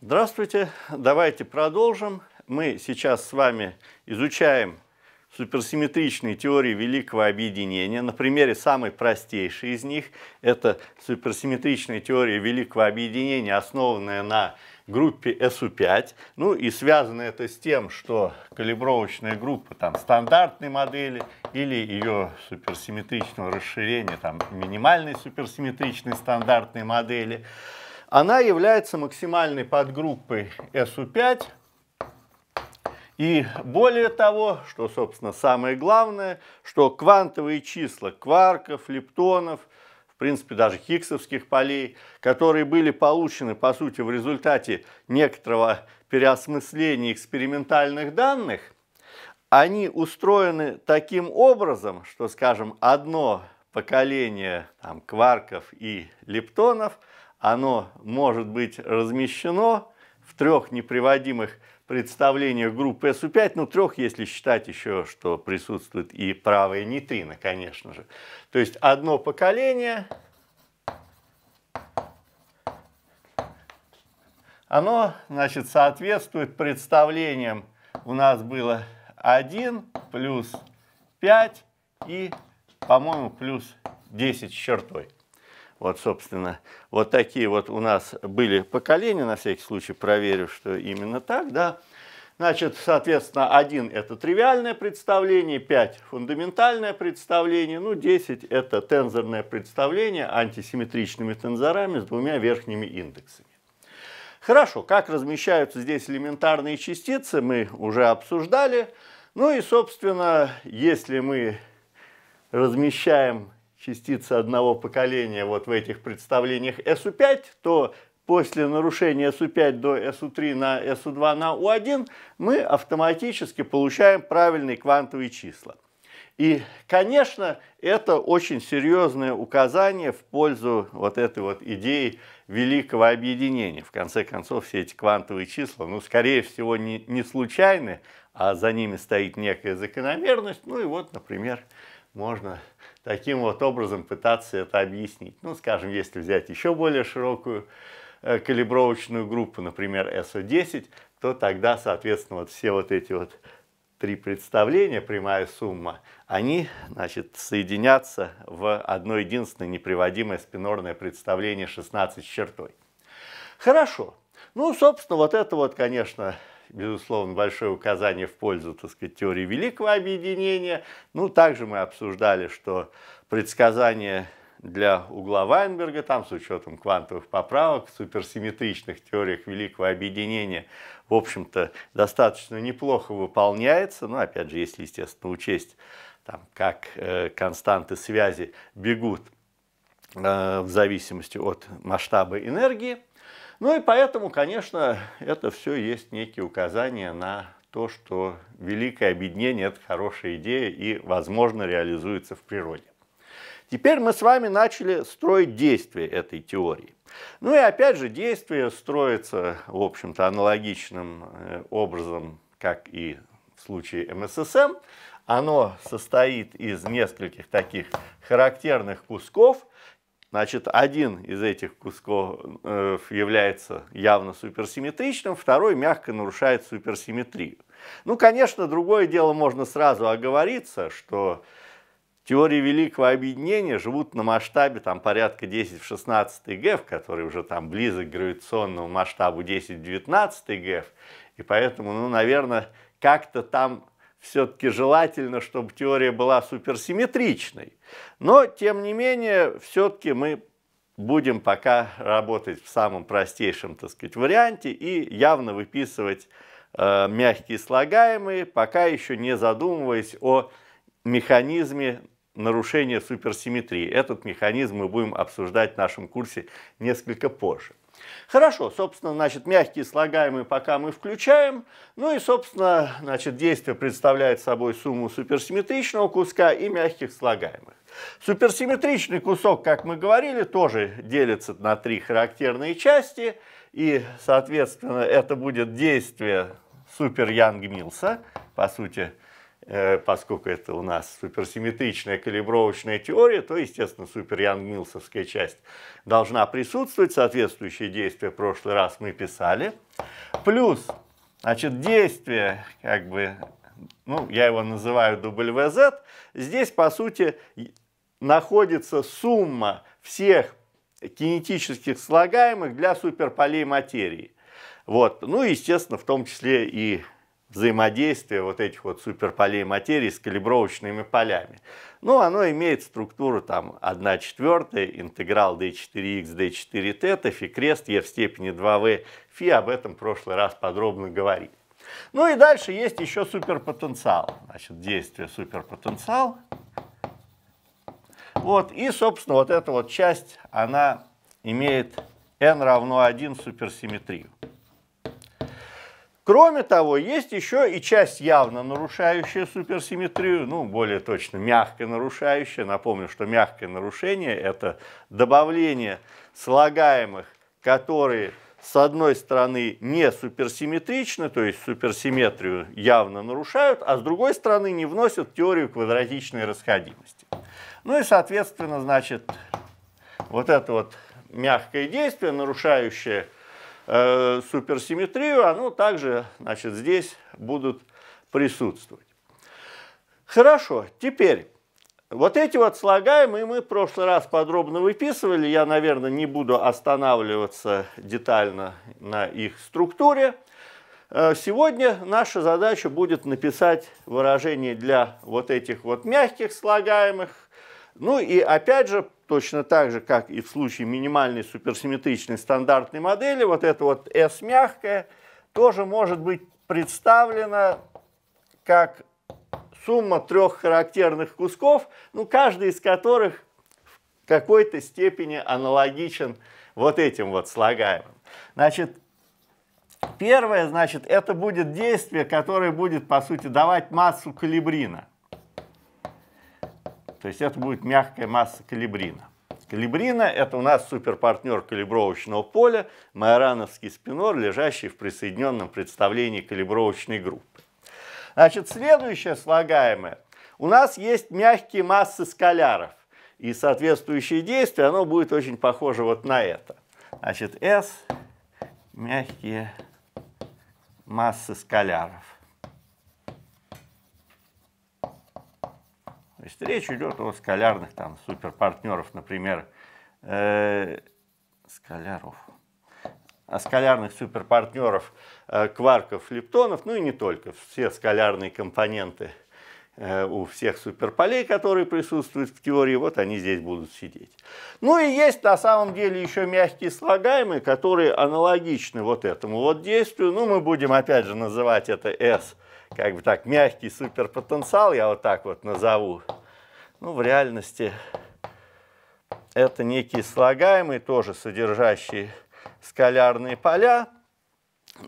Здравствуйте, давайте продолжим. Мы сейчас с вами изучаем суперсимметричные теории великого объединения. На примере самой простейшей из них – это суперсимметричная теория великого объединения, основанная на группе SU5. Ну и связано это с тем, что калибровочная группа там стандартной модели или ее суперсимметричного расширения, там минимальной суперсимметричной стандартной модели – она является максимальной подгруппой SU5. И более того, что, собственно, самое главное, что квантовые числа кварков, лептонов, в принципе, даже хиггсовских полей, которые были получены, по сути, в результате некоторого переосмысления экспериментальных данных, они устроены таким образом, что, скажем, одно поколение там, кварков и лептонов – оно может быть размещено в трех неприводимых представлениях группы SU5, ну трех, если считать еще, что присутствует и правая нейтрино, конечно же. То есть одно поколение, оно, значит, соответствует представлениям, у нас было 1 плюс 5 и, по-моему, плюс 10 с чертой. Вот, собственно, вот такие вот у нас были поколения, на всякий случай проверю, что именно так, да. Значит, соответственно, 1 – это тривиальное представление, 5 – фундаментальное представление, ну, 10 – это тензорное представление антисимметричными тензорами с двумя верхними индексами. Хорошо, как размещаются здесь элементарные частицы, мы уже обсуждали. Ну и, собственно, если мы размещаем частица одного поколения вот в этих представлениях SU5, то после нарушения SU5 до SU3 на SU2 на U1 мы автоматически получаем правильные квантовые числа. И, конечно, это очень серьезное указание в пользу вот этой вот идеи великого объединения. В конце концов, все эти квантовые числа, ну, скорее всего, не, не случайны, а за ними стоит некая закономерность. Ну и вот, например, можно таким вот образом пытаться это объяснить. Ну, скажем, если взять еще более широкую э, калибровочную группу, например, SO10, то тогда, соответственно, вот все вот эти вот три представления, прямая сумма, они, значит, соединятся в одно единственное неприводимое спинорное представление 16 с чертой. Хорошо. Ну, собственно, вот это вот, конечно, безусловно, большое указание в пользу, так сказать, теории великого объединения. Ну, также мы обсуждали, что предсказание для угла Вайнберга, там с учетом квантовых поправок, суперсимметричных теориях великого объединения, в общем-то, достаточно неплохо выполняется. Ну, опять же, если, естественно, учесть, там, как э, константы связи бегут э, в зависимости от масштаба энергии. Ну и поэтому, конечно, это все есть некие указания на то, что великое объединение – это хорошая идея и, возможно, реализуется в природе. Теперь мы с вами начали строить действие этой теории. Ну и опять же, действие строится, в общем-то, аналогичным э, образом, как и в случае МССМ. Оно состоит из нескольких таких характерных кусков, Значит, один из этих кусков э, является явно суперсимметричным, второй мягко нарушает суперсимметрию. Ну, конечно, другое дело, можно сразу оговориться, что теории великого объединения живут на масштабе там, порядка 10 в 16 ГФ, который уже там близок к гравитационному масштабу 10 в 19 ГФ, и поэтому, ну, наверное, как-то там все-таки желательно, чтобы теория была суперсимметричной. Но, тем не менее, все-таки мы будем пока работать в самом простейшем, так сказать, варианте и явно выписывать э, мягкие слагаемые, пока еще не задумываясь о механизме нарушения суперсимметрии. Этот механизм мы будем обсуждать в нашем курсе несколько позже. Хорошо, собственно, значит, мягкие слагаемые пока мы включаем. Ну и, собственно, значит, действие представляет собой сумму суперсимметричного куска и мягких слагаемых. Суперсимметричный кусок, как мы говорили, тоже делится на три характерные части. И, соответственно, это будет действие супер Янг-Милса, по сути, Э, поскольку это у нас суперсимметричная калибровочная теория, то, естественно, супер янгмилсовская часть должна присутствовать. Соответствующие действия в прошлый раз мы писали. Плюс, значит, действие, как бы, ну, я его называю WZ, здесь, по сути, находится сумма всех кинетических слагаемых для суперполей материи. Вот. Ну, естественно, в том числе и взаимодействие вот этих вот суперполей материи с калибровочными полями. Ну, оно имеет структуру там 1 четвертая, интеграл d4x, d4 тета, фи крест, e в степени 2v, фи, об этом в прошлый раз подробно говорили. Ну и дальше есть еще суперпотенциал. Значит, действие суперпотенциал. Вот, и, собственно, вот эта вот часть, она имеет n равно 1 суперсимметрию. Кроме того, есть еще и часть явно нарушающая суперсимметрию, ну, более точно, мягко нарушающая. Напомню, что мягкое нарушение – это добавление слагаемых, которые с одной стороны не суперсимметричны, то есть суперсимметрию явно нарушают, а с другой стороны не вносят теорию квадратичной расходимости. Ну и, соответственно, значит, вот это вот мягкое действие, нарушающее Э, суперсимметрию, оно также значит, здесь будут присутствовать. Хорошо, теперь вот эти вот слагаемые мы в прошлый раз подробно выписывали. Я, наверное, не буду останавливаться детально на их структуре. Э, сегодня наша задача будет написать выражение для вот этих вот мягких слагаемых, ну и опять же, точно так же, как и в случае минимальной суперсимметричной стандартной модели, вот это вот S мягкая тоже может быть представлена как сумма трех характерных кусков, ну, каждый из которых в какой-то степени аналогичен вот этим вот слагаемым. Значит, первое, значит, это будет действие, которое будет, по сути, давать массу калибрина. То есть это будет мягкая масса калибрина. Калибрина – это у нас суперпартнер калибровочного поля, майорановский спинор, лежащий в присоединенном представлении калибровочной группы. Значит, следующее слагаемое. У нас есть мягкие массы скаляров, и соответствующее действие, оно будет очень похоже вот на это. Значит, S – мягкие массы скаляров. То есть речь идет о скалярных там суперпартнеров, например, э, скаляров, о скалярных суперпартнеров э, кварков, лептонов, ну и не только, все скалярные компоненты э, у всех суперполей, которые присутствуют в теории, вот они здесь будут сидеть. Ну и есть на самом деле еще мягкие слагаемые, которые аналогичны вот этому вот действию, ну мы будем опять же называть это S как бы так, мягкий суперпотенциал, я вот так вот назову, ну, в реальности это некие слагаемые, тоже содержащие скалярные поля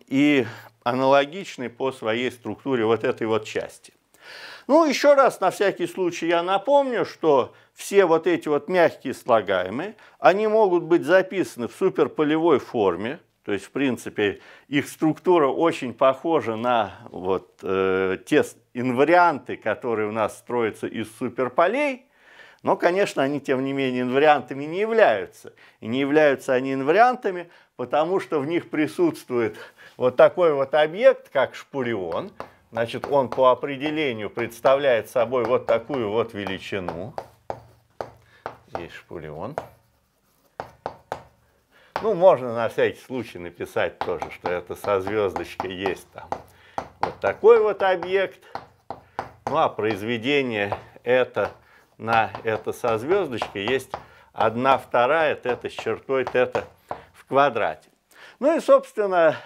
и аналогичные по своей структуре вот этой вот части. Ну, еще раз, на всякий случай, я напомню, что все вот эти вот мягкие слагаемые, они могут быть записаны в суперполевой форме, то есть, в принципе, их структура очень похожа на вот, э, те инварианты, которые у нас строятся из суперполей, но, конечно, они, тем не менее, инвариантами не являются. И не являются они инвариантами, потому что в них присутствует вот такой вот объект, как шпурион. Значит, он по определению представляет собой вот такую вот величину. Здесь шпурион. Шпурион. Ну, можно на всякий случай написать тоже, что это со звездочкой есть там. Вот такой вот объект. Ну, а произведение это на это со звездочкой есть одна вторая тета с чертой тета в квадрате. Ну и, собственно,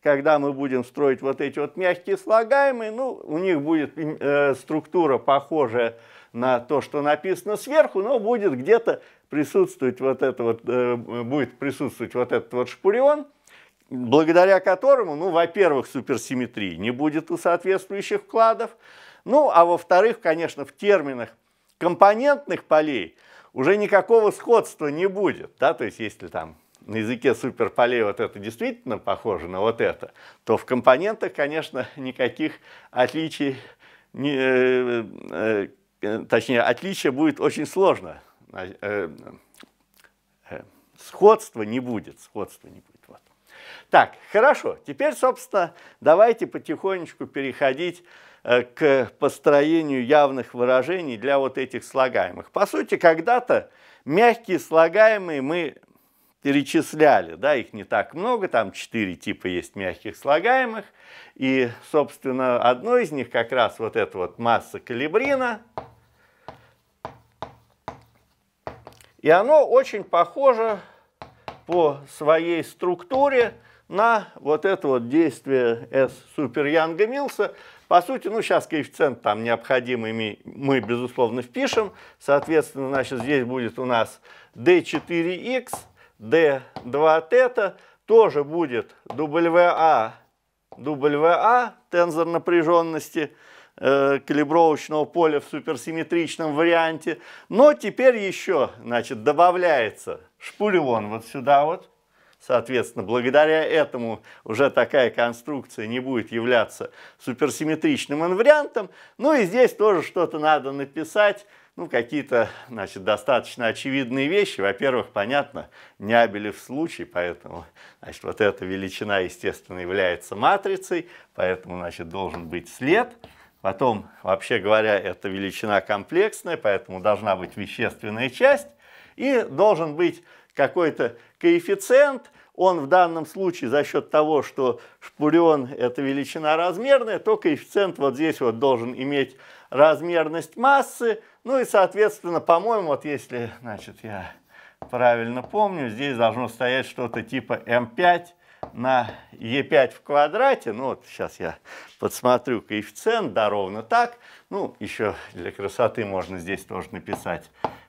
когда мы будем строить вот эти вот мягкие слагаемые, ну, у них будет э, структура похожая на то, что написано сверху, но будет где-то присутствовать вот это вот, э, будет присутствовать вот этот вот шпурион, благодаря которому, ну, во-первых, суперсимметрии не будет у соответствующих вкладов, ну, а во-вторых, конечно, в терминах компонентных полей уже никакого сходства не будет, да, то есть если там на языке суперполей вот это действительно похоже на вот это, то в компонентах, конечно, никаких отличий, не, э, э, э точнее, отличия будет очень сложно а, э, э, сходства не будет, сходства не будет. Вот. Так, хорошо, теперь, собственно, давайте потихонечку переходить э, к построению явных выражений для вот этих слагаемых. По сути, когда-то мягкие слагаемые мы перечисляли, да, их не так много, там четыре типа есть мягких слагаемых, и, собственно, одно из них как раз вот это вот масса калибрина – И оно очень похоже по своей структуре на вот это вот действие S супер Янга Милса. По сути, ну сейчас коэффициент там необходимый мы, безусловно, впишем. Соответственно, значит, здесь будет у нас D4X, D2 тета, тоже будет WA, WA, тензор напряженности, Э, калибровочного поля в суперсимметричном варианте. Но теперь еще, значит, добавляется шпулеон вот сюда вот. Соответственно, благодаря этому уже такая конструкция не будет являться суперсимметричным инвариантом. Ну и здесь тоже что-то надо написать. Ну, какие-то, значит, достаточно очевидные вещи. Во-первых, понятно, Нябелев случай, поэтому, значит, вот эта величина, естественно, является матрицей, поэтому, значит, должен быть след. Потом, вообще говоря, это величина комплексная, поэтому должна быть вещественная часть. И должен быть какой-то коэффициент. Он в данном случае за счет того, что шпурион – это величина размерная, то коэффициент вот здесь вот должен иметь размерность массы. Ну и, соответственно, по-моему, вот если, значит, я правильно помню, здесь должно стоять что-то типа М5 эм на e5 в квадрате, ну вот сейчас я подсмотрю коэффициент, да, ровно так. Ну, еще для красоты можно здесь тоже написать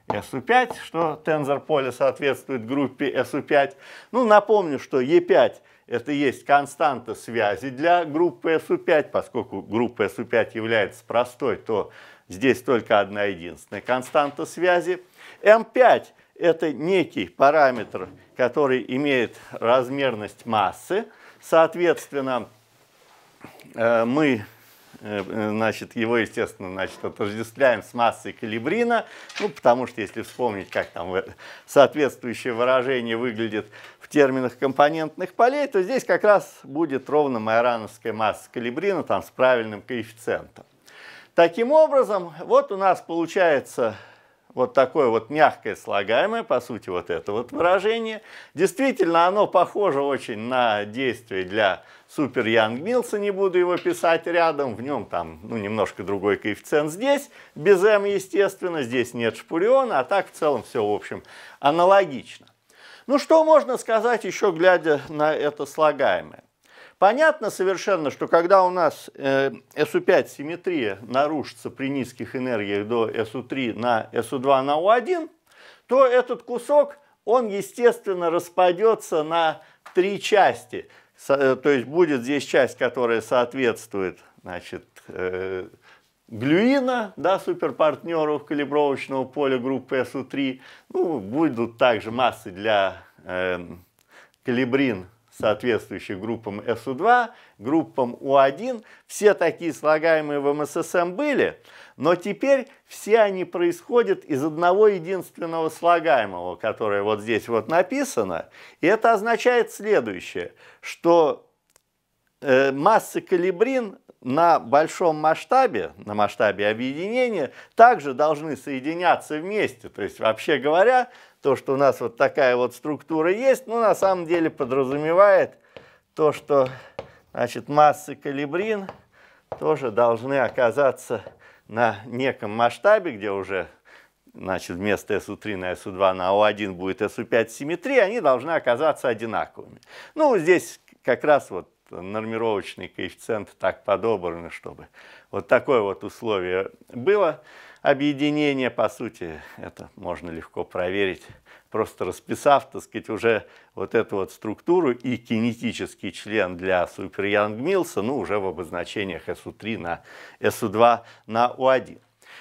SU5, что тензор поля соответствует группе SU5. Ну, напомню, что e5 это есть константа связи для группы SU5, поскольку группа SU5 является простой, то здесь только одна единственная константа связи. М5 это некий параметр, который имеет размерность массы. Соответственно, э, мы э, значит, его, естественно, значит, отождествляем с массой калибрина, ну, потому что, если вспомнить, как там э, соответствующее выражение выглядит в терминах компонентных полей, то здесь как раз будет ровно майорановская масса калибрина там, с правильным коэффициентом. Таким образом, вот у нас получается вот такое вот мягкое слагаемое, по сути, вот это вот выражение. Действительно, оно похоже очень на действие для супер Янг Милса, не буду его писать рядом, в нем там, ну, немножко другой коэффициент здесь, без М, естественно, здесь нет шпуриона, а так в целом все, в общем, аналогично. Ну, что можно сказать еще, глядя на это слагаемое? Понятно совершенно, что когда у нас SU5 э, симметрия нарушится при низких энергиях до SU3 на SU2 на U1, то этот кусок, он, естественно, распадется на три части. Э, то есть будет здесь часть, которая соответствует значит, э, глюина, да, суперпартнеров калибровочного поля группы SU3. Ну, будут также массы для э, калибрин соответствующих группам СУ2, группам У1. Все такие слагаемые в МССМ эм эм были, но теперь все они происходят из одного единственного слагаемого, которое вот здесь вот написано. И это означает следующее, что э, массы калибрин на большом масштабе, на масштабе объединения, также должны соединяться вместе. То есть, вообще говоря, то, что у нас вот такая вот структура есть, но ну, на самом деле подразумевает то, что значит, массы калибрин тоже должны оказаться на неком масштабе, где уже значит, вместо су 3 на су 2 на O1 будет су 5 симметрии, они должны оказаться одинаковыми. Ну, здесь как раз вот нормировочные коэффициенты так подобраны, чтобы вот такое вот условие было объединение, по сути, это можно легко проверить, просто расписав, так сказать, уже вот эту вот структуру и кинетический член для супер Янг Милса, ну, уже в обозначениях SU3 на SU2 на U1.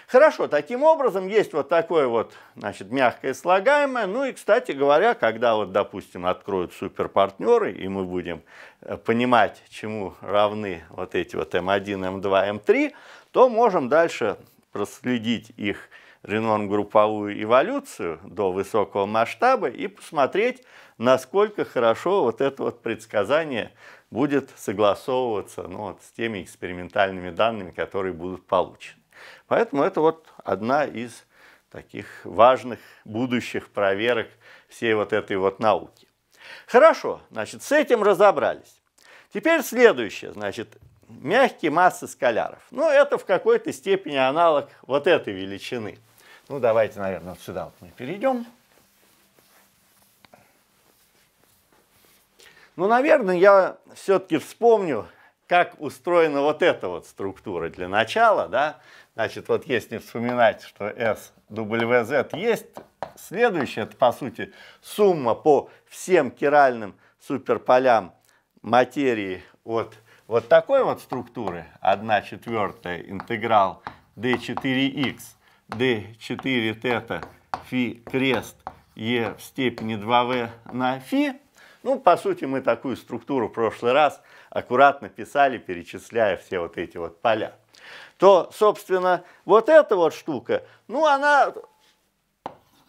Хорошо, таким образом есть вот такое вот, значит, мягкое слагаемое. Ну и, кстати говоря, когда вот, допустим, откроют суперпартнеры, и мы будем э, понимать, чему равны вот эти вот М1, М2, М3, то можем дальше проследить их Ренон-групповую эволюцию до высокого масштаба и посмотреть, насколько хорошо вот это вот предсказание будет согласовываться ну, вот, с теми экспериментальными данными, которые будут получены. Поэтому это вот одна из таких важных будущих проверок всей вот этой вот науки. Хорошо, значит, с этим разобрались. Теперь следующее, значит, мягкие массы скаляров. Ну, это в какой-то степени аналог вот этой величины. Ну, давайте, наверное, вот сюда вот мы перейдем. Ну, наверное, я все-таки вспомню, как устроена вот эта вот структура для начала, да. Значит, вот если вспоминать, что S, WZ есть, следующее, это, по сути, сумма по всем киральным суперполям материи от вот такой вот структуры, 1 четвертая интеграл d4x, d4 тета, фи крест, e в степени 2v на фи, ну, по сути, мы такую структуру в прошлый раз аккуратно писали, перечисляя все вот эти вот поля. То, собственно, вот эта вот штука, ну, она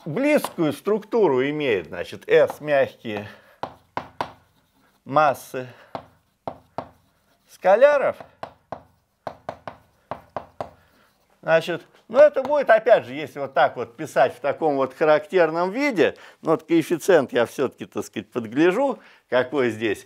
близкую структуру имеет, значит, S мягкие массы Скаляров. Значит, ну это будет, опять же, если вот так вот писать в таком вот характерном виде, ну вот коэффициент я все-таки, так сказать, подгляжу, какой здесь.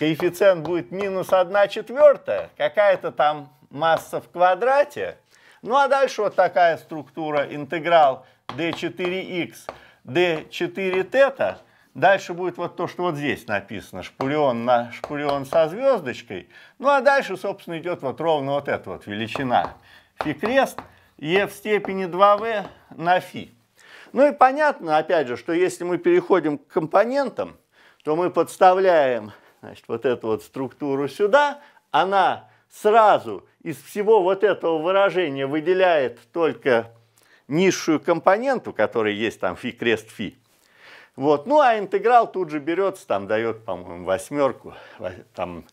Коэффициент будет минус 1 четвертая, какая-то там масса в квадрате. Ну а дальше вот такая структура, интеграл d4x, d4 тета Дальше будет вот то, что вот здесь написано, шпулион, на, шпулион со звездочкой. Ну а дальше, собственно, идет вот ровно вот эта вот величина. Фи крест, e в степени 2 в на фи. Ну и понятно, опять же, что если мы переходим к компонентам, то мы подставляем значит, вот эту вот структуру сюда, она сразу из всего вот этого выражения выделяет только низшую компоненту, которая есть там фи крест фи, вот. Ну, а интеграл тут же берется, там дает, по-моему, восьмерку, там,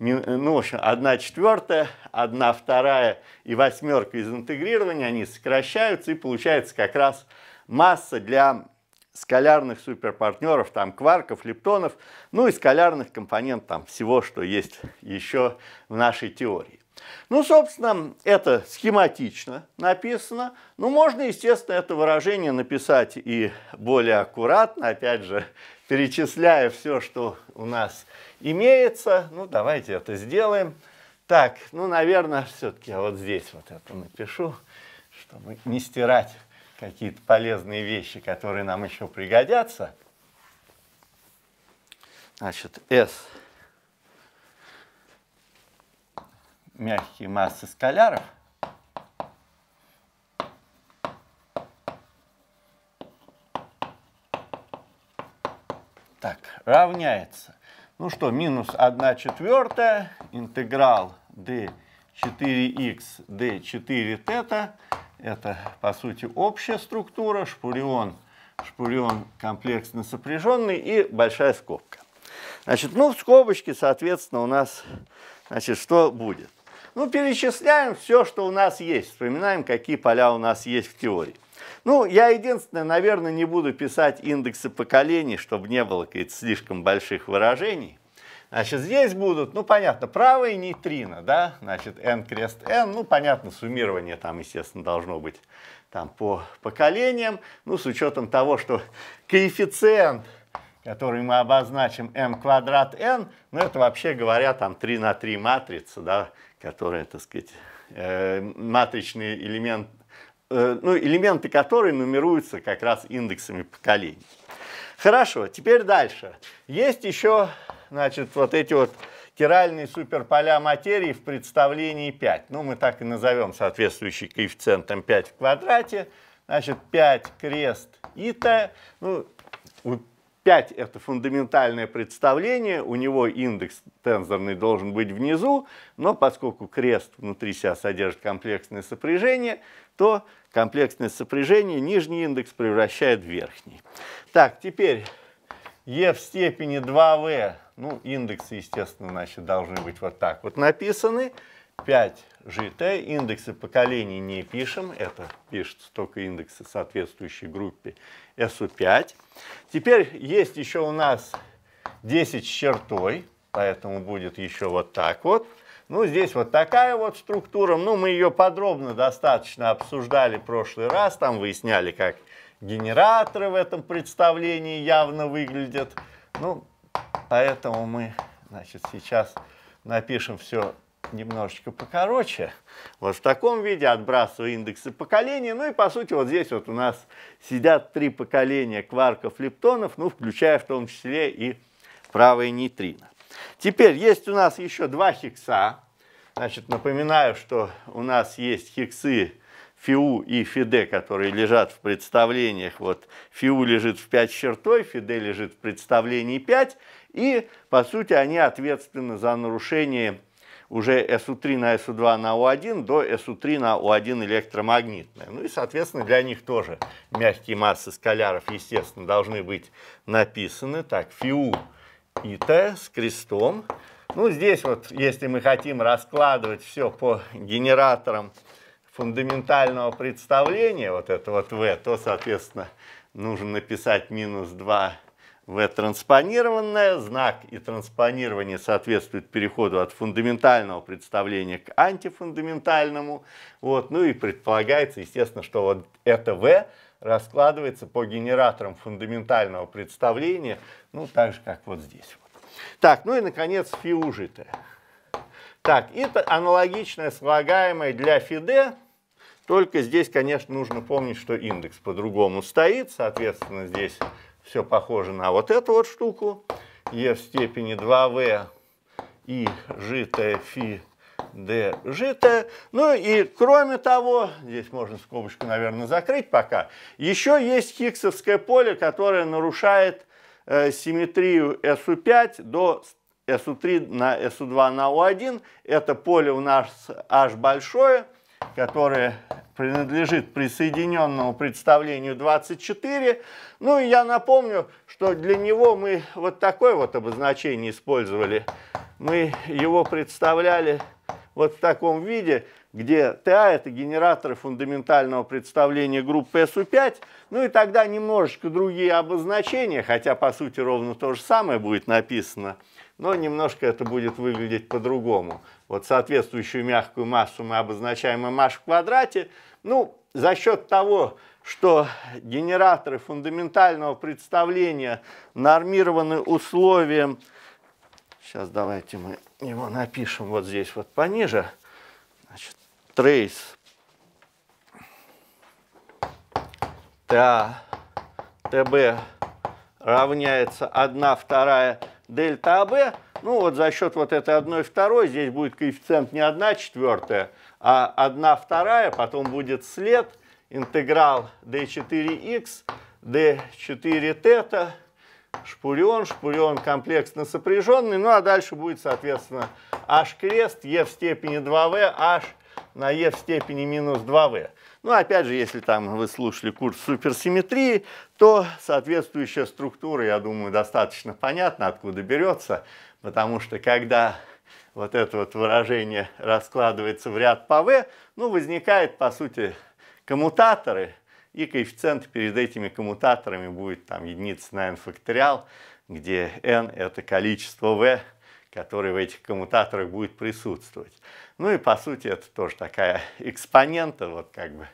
ну, в общем, одна четвертая, одна вторая и восьмерка из интегрирования, они сокращаются, и получается как раз масса для скалярных суперпартнеров, там кварков, лептонов, ну и скалярных компонент там всего, что есть еще в нашей теории. Ну, собственно, это схематично написано. Ну, можно, естественно, это выражение написать и более аккуратно, опять же, перечисляя все, что у нас имеется. Ну, давайте это сделаем. Так, ну, наверное, все-таки я вот здесь вот это напишу, чтобы не стирать какие-то полезные вещи, которые нам еще пригодятся. Значит, S мягкие массы скаляров, так, равняется. Ну что, минус 1 четвертая интеграл d4x d4 тета. Это, по сути, общая структура, шпурион, шпурион комплексно сопряженный и большая скобка. Значит, ну, в скобочке, соответственно, у нас, значит, что будет? Ну, перечисляем все, что у нас есть, вспоминаем, какие поля у нас есть в теории. Ну, я единственное, наверное, не буду писать индексы поколений, чтобы не было каких-то слишком больших выражений. Значит, здесь будут, ну, понятно, правые нейтрино, да, значит, n крест n, ну, понятно, суммирование там, естественно, должно быть там по поколениям, ну, с учетом того, что коэффициент, который мы обозначим m квадрат n, ну, это вообще говоря, там 3 на 3 матрица, да, которые, так сказать, э, матричный элемент, э, ну, элементы которые нумеруются как раз индексами поколений. Хорошо, теперь дальше. Есть еще, значит, вот эти вот стиральные суперполя материи в представлении 5. Ну, мы так и назовем соответствующий коэффициентом 5 в квадрате. Значит, 5 крест ита. Ну, 5 это фундаментальное представление, у него индекс тензорный должен быть внизу, но поскольку крест внутри себя содержит комплексное сопряжение, то комплексное сопряжение нижний индекс превращает в верхний. Так, теперь e в степени 2v, ну индексы, естественно, значит, должны быть вот так вот написаны. 5 GT, индексы поколений не пишем, это пишется только индексы соответствующей группе SU5. Теперь есть еще у нас 10 с чертой, поэтому будет еще вот так вот. Ну, здесь вот такая вот структура. Ну, мы ее подробно достаточно обсуждали в прошлый раз. Там выясняли, как генераторы в этом представлении явно выглядят. Ну, поэтому мы, значит, сейчас напишем все немножечко покороче. Вот в таком виде отбрасываю индексы поколения. Ну и по сути вот здесь вот у нас сидят три поколения кварков лептонов, ну включая в том числе и правое нейтрино. Теперь есть у нас еще два хикса. Значит, напоминаю, что у нас есть хиксы Фиу и Фиде, которые лежат в представлениях. Вот Фиу лежит в 5 чертой, Фиде лежит в представлении 5. И, по сути, они ответственны за нарушение уже SU3 на SU2 на У1 до SU3 на У1 электромагнитная. Ну и, соответственно, для них тоже мягкие массы скаляров, естественно, должны быть написаны. Так, ФИУ и Т с крестом. Ну, здесь вот, если мы хотим раскладывать все по генераторам фундаментального представления, вот это вот В, то, соответственно, нужно написать минус 2 в транспонированное, знак и транспонирование соответствует переходу от фундаментального представления к антифундаментальному. Вот. Ну и предполагается, естественно, что вот это В раскладывается по генераторам фундаментального представления, ну так же, как вот здесь. Так, ну и, наконец, фи ужитое. Так, это аналогичное слагаемое для фи d, только здесь, конечно, нужно помнить, что индекс по-другому стоит, соответственно, здесь все похоже на вот эту вот штуку. Е в степени 2В и житая фи d житая. Ну и кроме того, здесь можно скобочку, наверное, закрыть пока, еще есть хиггсовское поле, которое нарушает э, симметрию SU5 до SU3 на SU2 на U1. Это поле у нас H большое которое принадлежит присоединенному представлению 24. Ну и я напомню, что для него мы вот такое вот обозначение использовали. Мы его представляли вот в таком виде, где TA – это генераторы фундаментального представления группы SU5, ну и тогда немножечко другие обозначения, хотя по сути ровно то же самое будет написано – но немножко это будет выглядеть по-другому. Вот соответствующую мягкую массу мы обозначаем mh в квадрате. Ну, за счет того, что генераторы фундаментального представления нормированы условием... Сейчас давайте мы его напишем вот здесь вот пониже. Значит, трейс ТА ТБ равняется 1 вторая дельта АБ, ну вот за счет вот этой 1 2 здесь будет коэффициент не 1 4 а 1 2 потом будет след, интеграл d4x, d4 θ шпурион, шпурион комплексно сопряженный, ну а дальше будет, соответственно, h крест, e в степени 2v, h на e в степени минус 2v. Ну, опять же, если там вы слушали курс суперсимметрии, то соответствующая структура, я думаю, достаточно понятна, откуда берется, потому что когда вот это вот выражение раскладывается в ряд по v, ну, возникает, по сути, коммутаторы, и коэффициент перед этими коммутаторами будет там единица на n факториал, где n это количество v который в этих коммутаторах будет присутствовать. Ну и по сути это тоже такая экспонента, вот как бы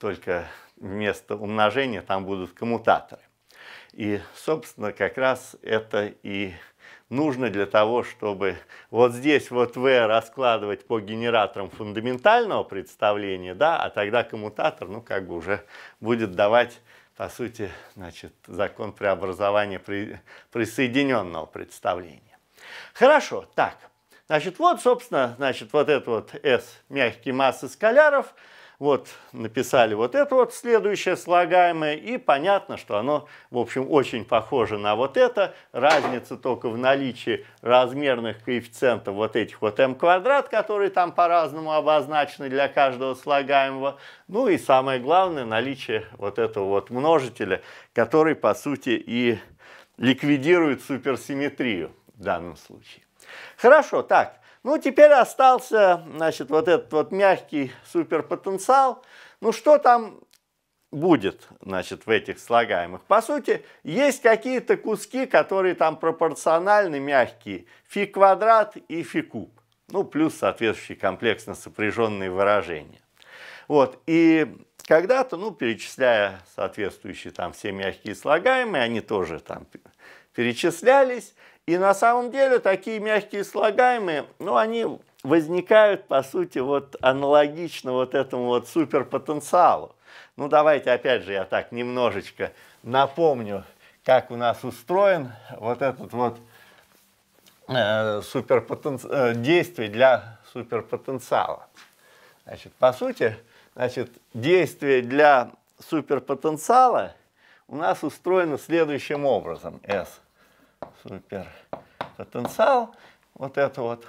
только вместо умножения там будут коммутаторы. И, собственно, как раз это и нужно для того, чтобы вот здесь вот V раскладывать по генераторам фундаментального представления, да, а тогда коммутатор, ну, как бы уже будет давать, по сути, значит, закон преобразования при, присоединенного представления. Хорошо, так. Значит, вот, собственно, значит, вот это вот S мягкие массы скаляров. Вот написали вот это вот следующее слагаемое, и понятно, что оно, в общем, очень похоже на вот это. Разница только в наличии размерных коэффициентов вот этих вот m квадрат, которые там по-разному обозначены для каждого слагаемого. Ну и самое главное, наличие вот этого вот множителя, который, по сути, и ликвидирует суперсимметрию в данном случае. Хорошо, так. Ну, теперь остался, значит, вот этот вот мягкий суперпотенциал. Ну, что там будет, значит, в этих слагаемых? По сути, есть какие-то куски, которые там пропорциональны мягкие. Фи квадрат и фи куб. Ну, плюс соответствующие комплексно сопряженные выражения. Вот, и когда-то, ну, перечисляя соответствующие там все мягкие слагаемые, они тоже там перечислялись. И на самом деле такие мягкие слагаемые, ну, они возникают, по сути, вот аналогично вот этому вот суперпотенциалу. Ну, давайте, опять же, я так немножечко напомню, как у нас устроен вот этот вот э, суперпотенци... э, действие для суперпотенциала. Значит, по сути, значит, действие для суперпотенциала у нас устроено следующим образом. S супер потенциал, вот это вот.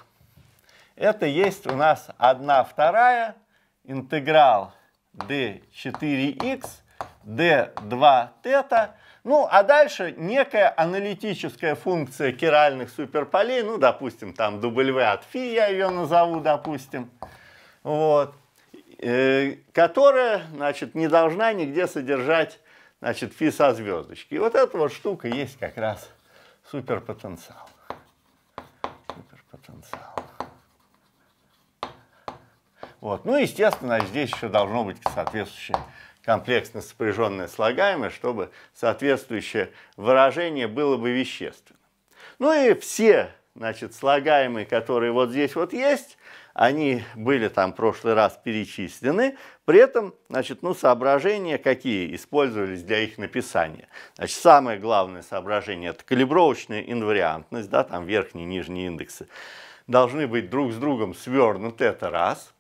Это есть у нас 1 вторая интеграл d4x d2 тета. Ну, а дальше некая аналитическая функция киральных суперполей, ну, допустим, там W от φ я ее назову, допустим, вот, э, которая, значит, не должна нигде содержать, значит, φ со звездочкой. И вот эта вот штука есть как раз суперпотенциал. Суперпотенциал. Вот. Ну, естественно, здесь еще должно быть соответствующее комплексно сопряженное слагаемое, чтобы соответствующее выражение было бы вещественным. Ну и все значит, слагаемые, которые вот здесь вот есть, они были там в прошлый раз перечислены, при этом, значит, ну, соображения какие использовались для их написания. Значит, самое главное соображение – это калибровочная инвариантность, да, там верхние и нижние индексы должны быть друг с другом свернуты, это раз.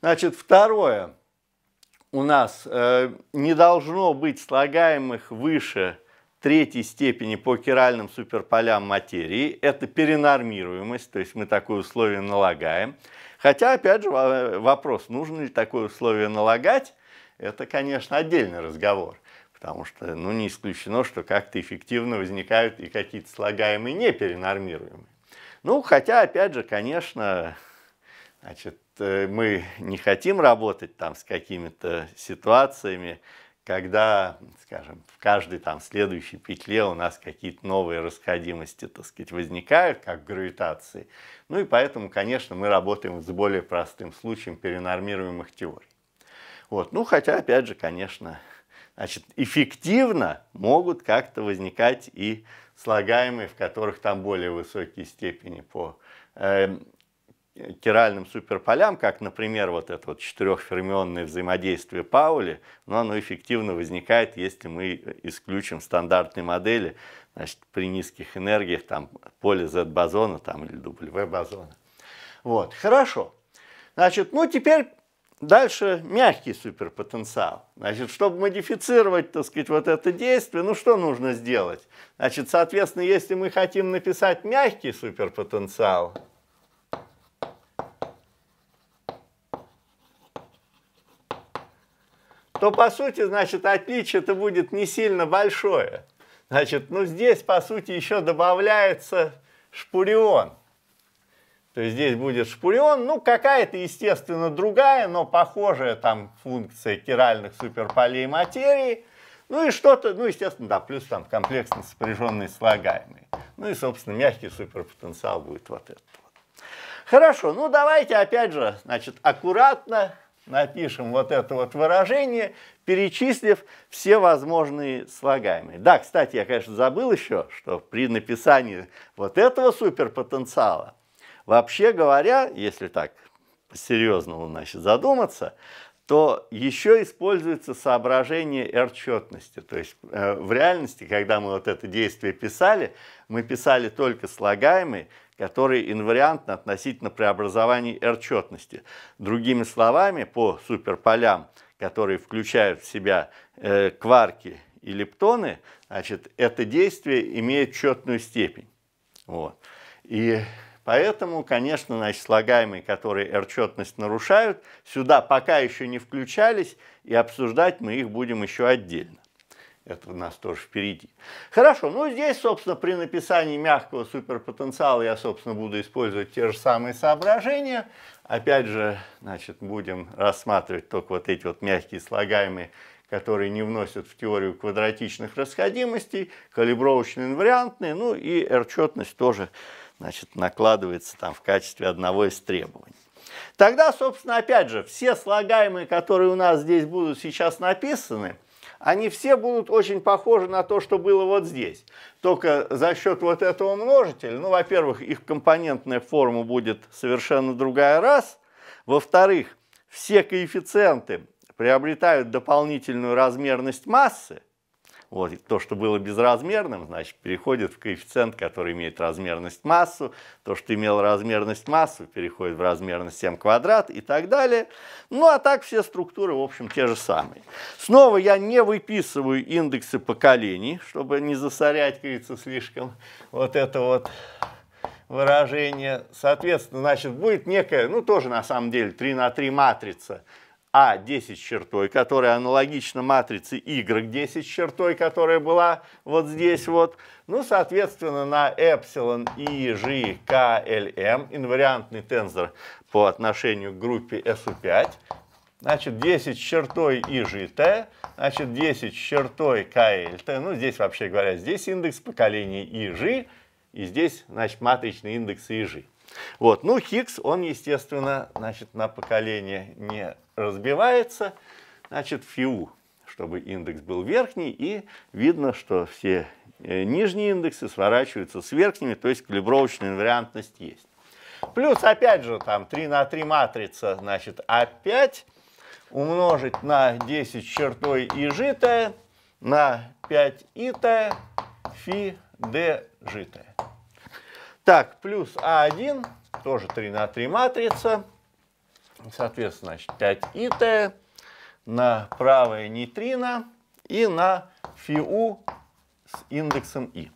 Значит, второе, у нас э, не должно быть слагаемых выше третьей степени по киральным суперполям материи. Это перенормируемость, то есть мы такое условие налагаем. Хотя, опять же, вопрос, нужно ли такое условие налагать, это, конечно, отдельный разговор. Потому что ну, не исключено, что как-то эффективно возникают и какие-то слагаемые неперенормируемые. Ну, хотя, опять же, конечно, значит, э, мы не хотим работать там с какими-то ситуациями, когда, скажем, в каждой там следующей петле у нас какие-то новые расходимости, так сказать, возникают, как в гравитации. Ну и поэтому, конечно, мы работаем с более простым случаем перенормируемых теорий. Вот. Ну, хотя, опять же, конечно, значит, эффективно могут как-то возникать и слагаемые, в которых там более высокие степени по эм, киральным суперполям, как, например, вот это вот четырехфермионное взаимодействие Паули, но оно эффективно возникает, если мы исключим стандартные модели, значит, при низких энергиях, там, поле Z-бозона, там, или W-бозона. Вот, хорошо. Значит, ну, теперь дальше мягкий суперпотенциал. Значит, чтобы модифицировать, так сказать, вот это действие, ну, что нужно сделать? Значит, соответственно, если мы хотим написать мягкий суперпотенциал, то по сути, значит, отличие то будет не сильно большое. Значит, ну здесь, по сути, еще добавляется шпурион. То есть здесь будет шпурион, ну какая-то, естественно, другая, но похожая там функция киральных суперполей материи. Ну и что-то, ну естественно, да, плюс там комплексно сопряженный слагаемый. Ну и, собственно, мягкий суперпотенциал будет вот этот. Хорошо, ну давайте опять же, значит, аккуратно напишем вот это вот выражение, перечислив все возможные слагаемые. Да, кстати, я, конечно, забыл еще, что при написании вот этого суперпотенциала, вообще говоря, если так серьезно значит, задуматься, то еще используется соображение R-четности. То есть э, в реальности, когда мы вот это действие писали, мы писали только слагаемые, который инвариантно относительно преобразований R-четности. Другими словами, по суперполям, которые включают в себя э, кварки и лептоны, значит, это действие имеет четную степень. Вот. И поэтому, конечно, значит, слагаемые, которые R-четность нарушают, сюда пока еще не включались, и обсуждать мы их будем еще отдельно. Это у нас тоже впереди. Хорошо, ну здесь, собственно, при написании мягкого суперпотенциала я, собственно, буду использовать те же самые соображения. Опять же, значит, будем рассматривать только вот эти вот мягкие слагаемые, которые не вносят в теорию квадратичных расходимостей, калибровочные инвариантные ну и R-четность тоже, значит, накладывается там в качестве одного из требований. Тогда, собственно, опять же, все слагаемые, которые у нас здесь будут сейчас написаны – они все будут очень похожи на то, что было вот здесь. Только за счет вот этого множителя, ну, во-первых, их компонентная форма будет совершенно другая раз. Во-вторых, все коэффициенты приобретают дополнительную размерность массы – вот, то, что было безразмерным, значит, переходит в коэффициент, который имеет размерность массу. То, что имело размерность массу, переходит в размерность 7 квадрат и так далее. Ну, а так все структуры, в общем, те же самые. Снова я не выписываю индексы поколений, чтобы не засорять, кажется, слишком вот это вот выражение. Соответственно, значит, будет некая, ну, тоже на самом деле 3 на 3 матрица – а10 чертой, которая аналогична матрице Y10 чертой, которая была вот здесь вот. Ну, соответственно, на эпсилон и G, K, L, M, инвариантный тензор по отношению к группе SU5, значит, 10 чертой ИЖТ, значит, 10 чертой КЛТ, ну, здесь, вообще говоря, здесь индекс поколения ИЖ, и здесь, значит, матричный индекс ИЖ. Вот. Ну, Хиггс, он, естественно, значит, на поколение не разбивается. Значит, фиу, чтобы индекс был верхний, и видно, что все э, нижние индексы сворачиваются с верхними, то есть калибровочная инвариантность есть. Плюс, опять же, там 3 на 3 матрица, значит, опять умножить на 10 чертой и на 5 итое, фи d житое. Так, плюс А1, тоже 3 на 3 матрица. Соответственно, значит, 5ИТ на правое нейтрино и на ФИУ с индексом И.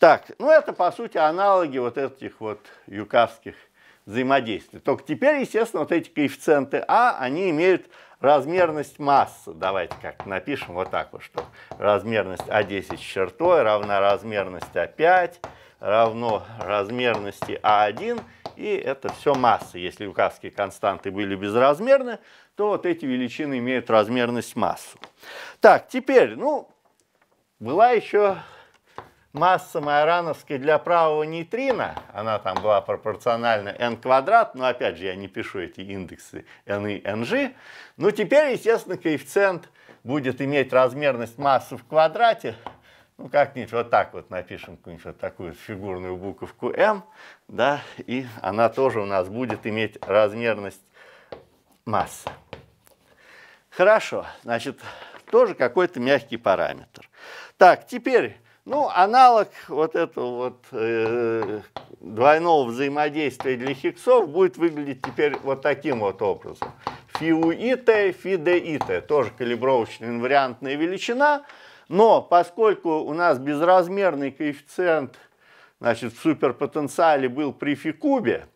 Так, ну это по сути аналоги вот этих вот юкавских взаимодействий. Только теперь, естественно, вот эти коэффициенты А, они имеют размерность массы. Давайте как напишем вот так вот, что размерность А10 с чертой равна размерность а А5 равно размерности А1, и это все масса. Если лукавские константы были безразмерны, то вот эти величины имеют размерность массу. Так, теперь, ну, была еще масса майорановской для правого нейтрина, она там была пропорциональна n квадрат, но опять же я не пишу эти индексы n и ng, но ну, теперь, естественно, коэффициент будет иметь размерность массы в квадрате, ну как-нибудь вот так вот напишем какую-нибудь вот такую фигурную буковку М, да, и она тоже у нас будет иметь размерность массы. Хорошо, значит, тоже какой-то мягкий параметр. Так, теперь, ну, аналог вот этого вот э, двойного взаимодействия для хиксов будет выглядеть теперь вот таким вот образом. и фи и фидеите, тоже калибровочно-инвариантная величина – но поскольку у нас безразмерный коэффициент значит, в суперпотенциале был при фи кубе,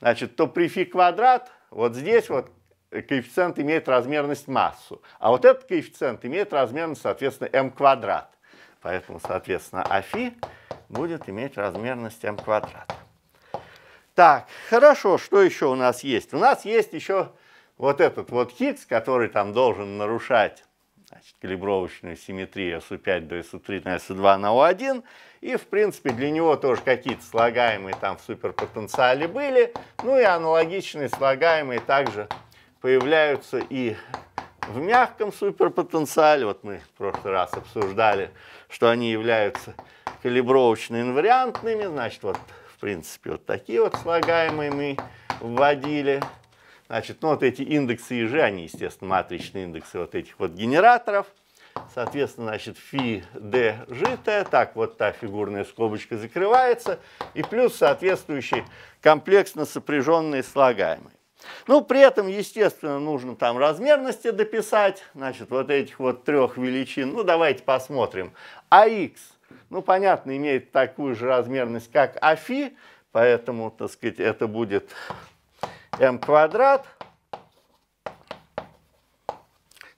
значит, то при фи квадрат вот здесь вот коэффициент имеет размерность массу, а вот этот коэффициент имеет размерность, соответственно, m квадрат. Поэтому, соответственно, а фи будет иметь размерность m квадрат. Так, хорошо, что еще у нас есть? У нас есть еще вот этот вот хикс, который там должен нарушать значит, калибровочную симметрию SU5 до SU3 на SU2 на у 1 И, в принципе, для него тоже какие-то слагаемые там в суперпотенциале были. Ну и аналогичные слагаемые также появляются и в мягком суперпотенциале. Вот мы в прошлый раз обсуждали, что они являются калибровочно-инвариантными. Значит, вот, в принципе, вот такие вот слагаемые мы вводили. Значит, ну вот эти индексы ежи, они, естественно, матричные индексы вот этих вот генераторов. Соответственно, значит, фи d житая, так вот та фигурная скобочка закрывается, и плюс соответствующий комплексно сопряженный слагаемый. Ну, при этом, естественно, нужно там размерности дописать, значит, вот этих вот трех величин. Ну, давайте посмотрим. АХ, ну, понятно, имеет такую же размерность, как АФИ, поэтому, так сказать, это будет m квадрат.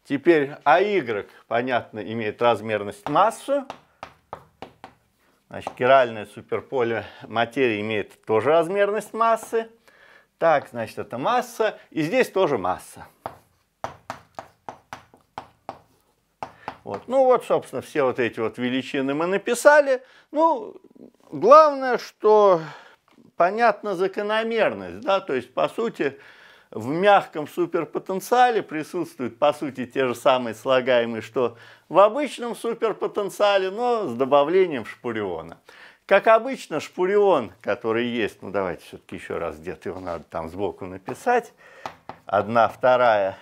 Теперь AY, а понятно, имеет размерность массу. Значит, киральное суперполе материи имеет тоже размерность массы. Так, значит, это масса. И здесь тоже масса. Вот. Ну вот, собственно, все вот эти вот величины мы написали. Ну, главное, что понятна закономерность, да, то есть, по сути, в мягком суперпотенциале присутствуют, по сути, те же самые слагаемые, что в обычном суперпотенциале, но с добавлением шпуриона. Как обычно, шпурион, который есть, ну давайте все-таки еще раз, где-то его надо там сбоку написать, одна, вторая,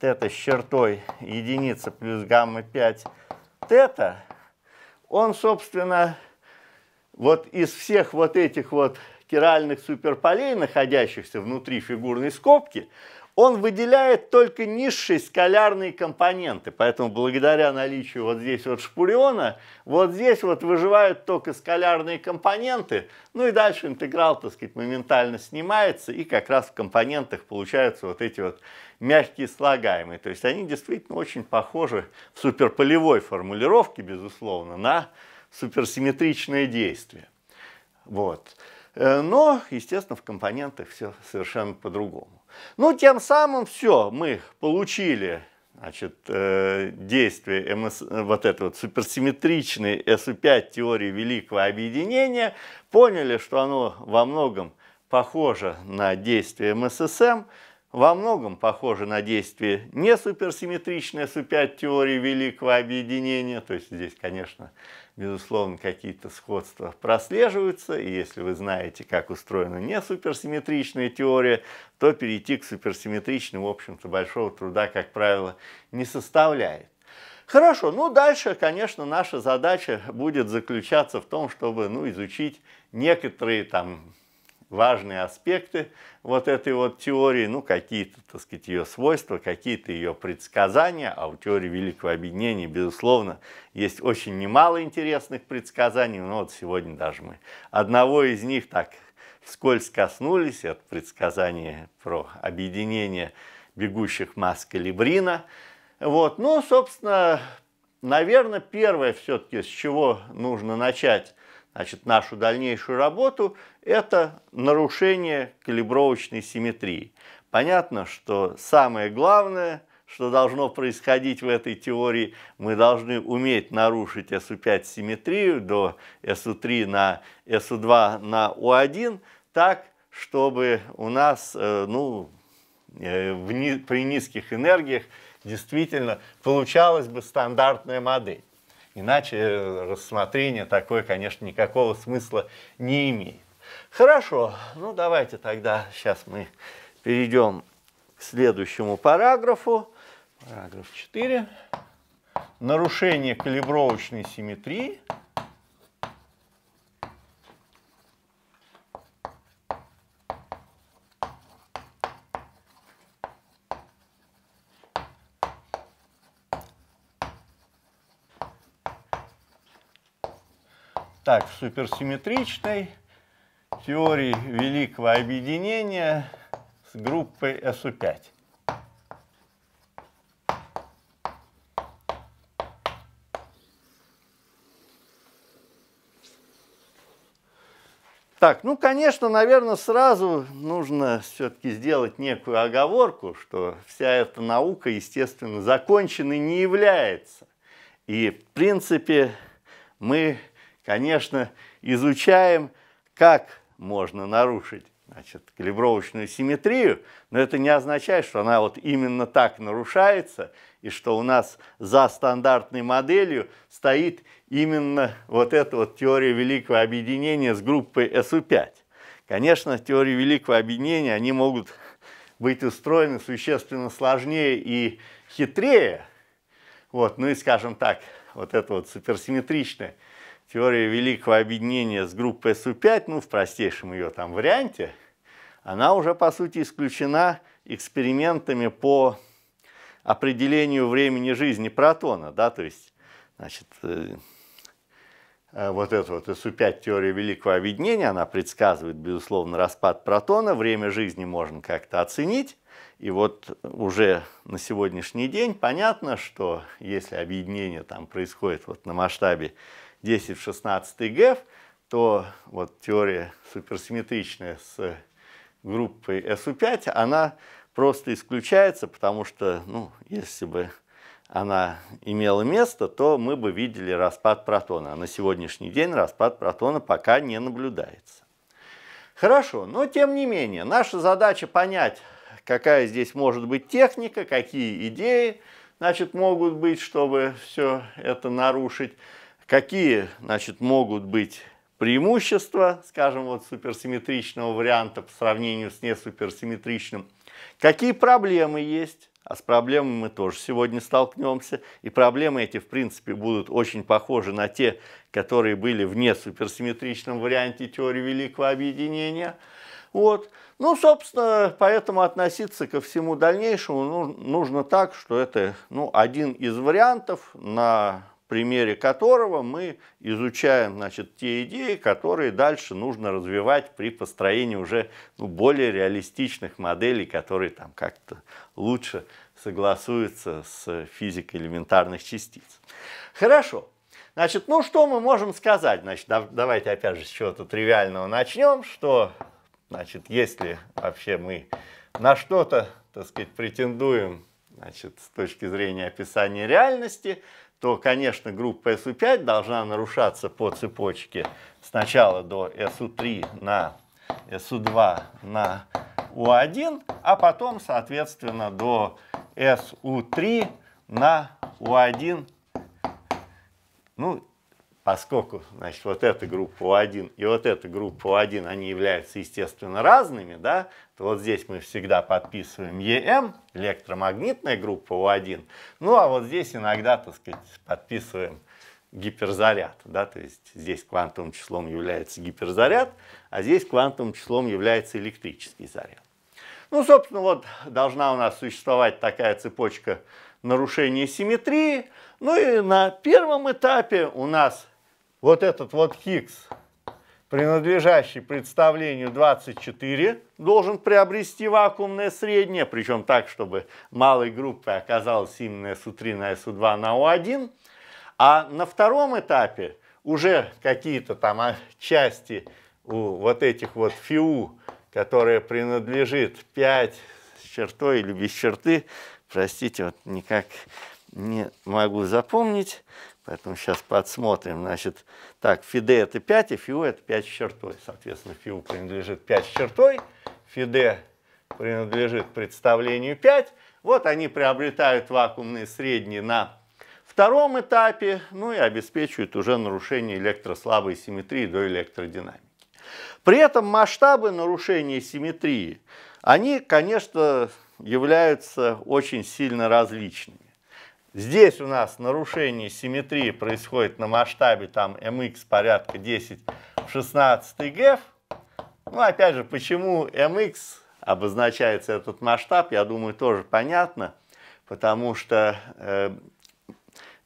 тета с чертой, единица плюс гамма 5 тета, он, собственно, вот из всех вот этих вот спиральных суперполей, находящихся внутри фигурной скобки, он выделяет только низшие скалярные компоненты. Поэтому благодаря наличию вот здесь вот шпуриона, вот здесь вот выживают только скалярные компоненты. Ну и дальше интеграл, так сказать, моментально снимается. И как раз в компонентах получаются вот эти вот мягкие слагаемые. То есть они действительно очень похожи в суперполевой формулировке, безусловно, на суперсимметричное действие. Вот. Э, но, естественно, в компонентах все совершенно по-другому. Ну, тем самым все, мы получили значит, э, действие МС, вот этой вот суперсимметричной SU5 теории великого объединения, поняли, что оно во многом похоже на действие МССМ, во многом похоже на действие не суперсимметричной SU5 теории великого объединения, то есть здесь, конечно, безусловно, какие-то сходства прослеживаются, и если вы знаете, как устроена не суперсимметричная теория, то перейти к суперсимметричным, в общем-то, большого труда, как правило, не составляет. Хорошо, ну дальше, конечно, наша задача будет заключаться в том, чтобы ну, изучить некоторые там важные аспекты вот этой вот теории, ну, какие-то, так сказать, ее свойства, какие-то ее предсказания, а у теории Великого Объединения, безусловно, есть очень немало интересных предсказаний, но ну, вот сегодня даже мы одного из них так вскользь коснулись, это предсказание про объединение бегущих масс Калибрина. Вот, ну, собственно, наверное, первое все-таки, с чего нужно начать значит, нашу дальнейшую работу, это нарушение калибровочной симметрии. Понятно, что самое главное, что должно происходить в этой теории, мы должны уметь нарушить SU5 симметрию до SU3 на SU2 на U1 так, чтобы у нас э, ну, э, при низких энергиях действительно получалась бы стандартная модель. Иначе э, рассмотрение такое, конечно, никакого смысла не имеет. Хорошо, ну давайте тогда сейчас мы перейдем к следующему параграфу. Параграф 4. Нарушение калибровочной симметрии Итак, в суперсимметричной теории великого объединения с группой SU5. Так, ну, конечно, наверное, сразу нужно все-таки сделать некую оговорку, что вся эта наука, естественно, законченной не является. И, в принципе, мы конечно, изучаем, как можно нарушить значит, калибровочную симметрию, но это не означает, что она вот именно так нарушается, и что у нас за стандартной моделью стоит именно вот эта вот теория великого объединения с группой SU5. Конечно, теории великого объединения, они могут быть устроены существенно сложнее и хитрее, вот, ну и, скажем так, вот эта вот суперсимметричная теория великого объединения с группой СУ5, ну, в простейшем ее там варианте, она уже, по сути, исключена экспериментами по определению времени жизни протона, да, то есть, значит, э, э, вот эта вот СУ5 теория великого объединения, она предсказывает, безусловно, распад протона, время жизни можно как-то оценить, и вот уже на сегодняшний день понятно, что если объединение там происходит вот на масштабе 10 в 16 ГЭФ, то вот теория суперсимметричная с группой SU5, она просто исключается, потому что, ну, если бы она имела место, то мы бы видели распад протона. А на сегодняшний день распад протона пока не наблюдается. Хорошо, но тем не менее, наша задача понять, какая здесь может быть техника, какие идеи значит, могут быть, чтобы все это нарушить. Какие значит, могут быть преимущества, скажем, вот суперсимметричного варианта по сравнению с несуперсимметричным? Какие проблемы есть? А с проблемами мы тоже сегодня столкнемся. И проблемы эти, в принципе, будут очень похожи на те, которые были в несуперсимметричном варианте теории великого объединения. Вот. Ну, собственно, поэтому относиться ко всему дальнейшему нужно так, что это ну, один из вариантов на примере которого мы изучаем значит, те идеи, которые дальше нужно развивать при построении уже ну, более реалистичных моделей, которые там как-то лучше согласуются с физикой элементарных частиц. Хорошо. Значит, ну что мы можем сказать? Значит, давайте опять же с чего-то тривиального начнем, что, значит, если вообще мы на что-то, так сказать, претендуем, значит, с точки зрения описания реальности – то, конечно, группа SU5 должна нарушаться по цепочке сначала до SU3 на SU2 на U1, а потом, соответственно, до SU3 на U1, ну поскольку, значит, вот эта группа О1 и вот эта группа О1, они являются, естественно, разными, да, то вот здесь мы всегда подписываем ЕМ, электромагнитная группа О1, ну, а вот здесь иногда, так сказать, подписываем гиперзаряд, да, то есть здесь квантовым числом является гиперзаряд, а здесь квантовым числом является электрический заряд. Ну, собственно, вот должна у нас существовать такая цепочка нарушения симметрии, ну и на первом этапе у нас вот этот вот Хиггс, принадлежащий представлению 24, должен приобрести вакуумное среднее, причем так, чтобы малой группой оказалась именно СУ3 на СУ2 на У 1 а на втором этапе уже какие-то там части у вот этих вот ФИУ, которые принадлежит 5 с чертой или без черты, простите, вот никак не могу запомнить, Поэтому сейчас подсмотрим. Значит, так, фиде это 5, и фиу это 5 с чертой. Соответственно, фиу принадлежит 5 с чертой, фиде принадлежит представлению 5. Вот они приобретают вакуумные средние на втором этапе, ну и обеспечивают уже нарушение электрослабой симметрии до электродинамики. При этом масштабы нарушения симметрии, они, конечно, являются очень сильно различными. Здесь у нас нарушение симметрии происходит на масштабе там mx порядка 10 в 16 геф. Ну, опять же, почему mx обозначается этот масштаб, я думаю, тоже понятно, потому что э,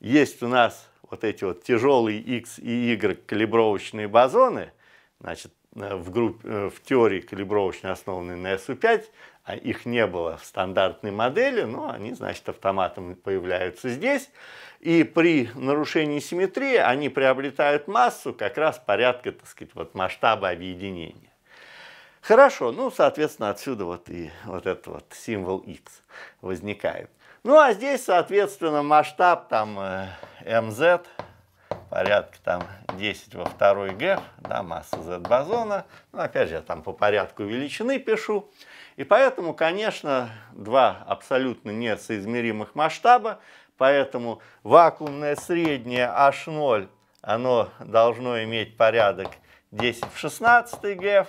есть у нас вот эти вот тяжелые X и Y калибровочные базоны, значит, э, в, группе, э, в теории калибровочно основанной на SU5, а их не было в стандартной модели, но они, значит, автоматом появляются здесь. И при нарушении симметрии они приобретают массу как раз порядка, так сказать, вот масштаба объединения. Хорошо, ну, соответственно, отсюда вот и вот этот вот символ x возникает. Ну, а здесь, соответственно, масштаб там mz э, порядка там 10 во второй g да, масса z бозона. Ну, опять же, я там по порядку величины пишу. И поэтому, конечно, два абсолютно несоизмеримых масштаба, поэтому вакуумное среднее H0, оно должно иметь порядок 10 в 16 ГФ,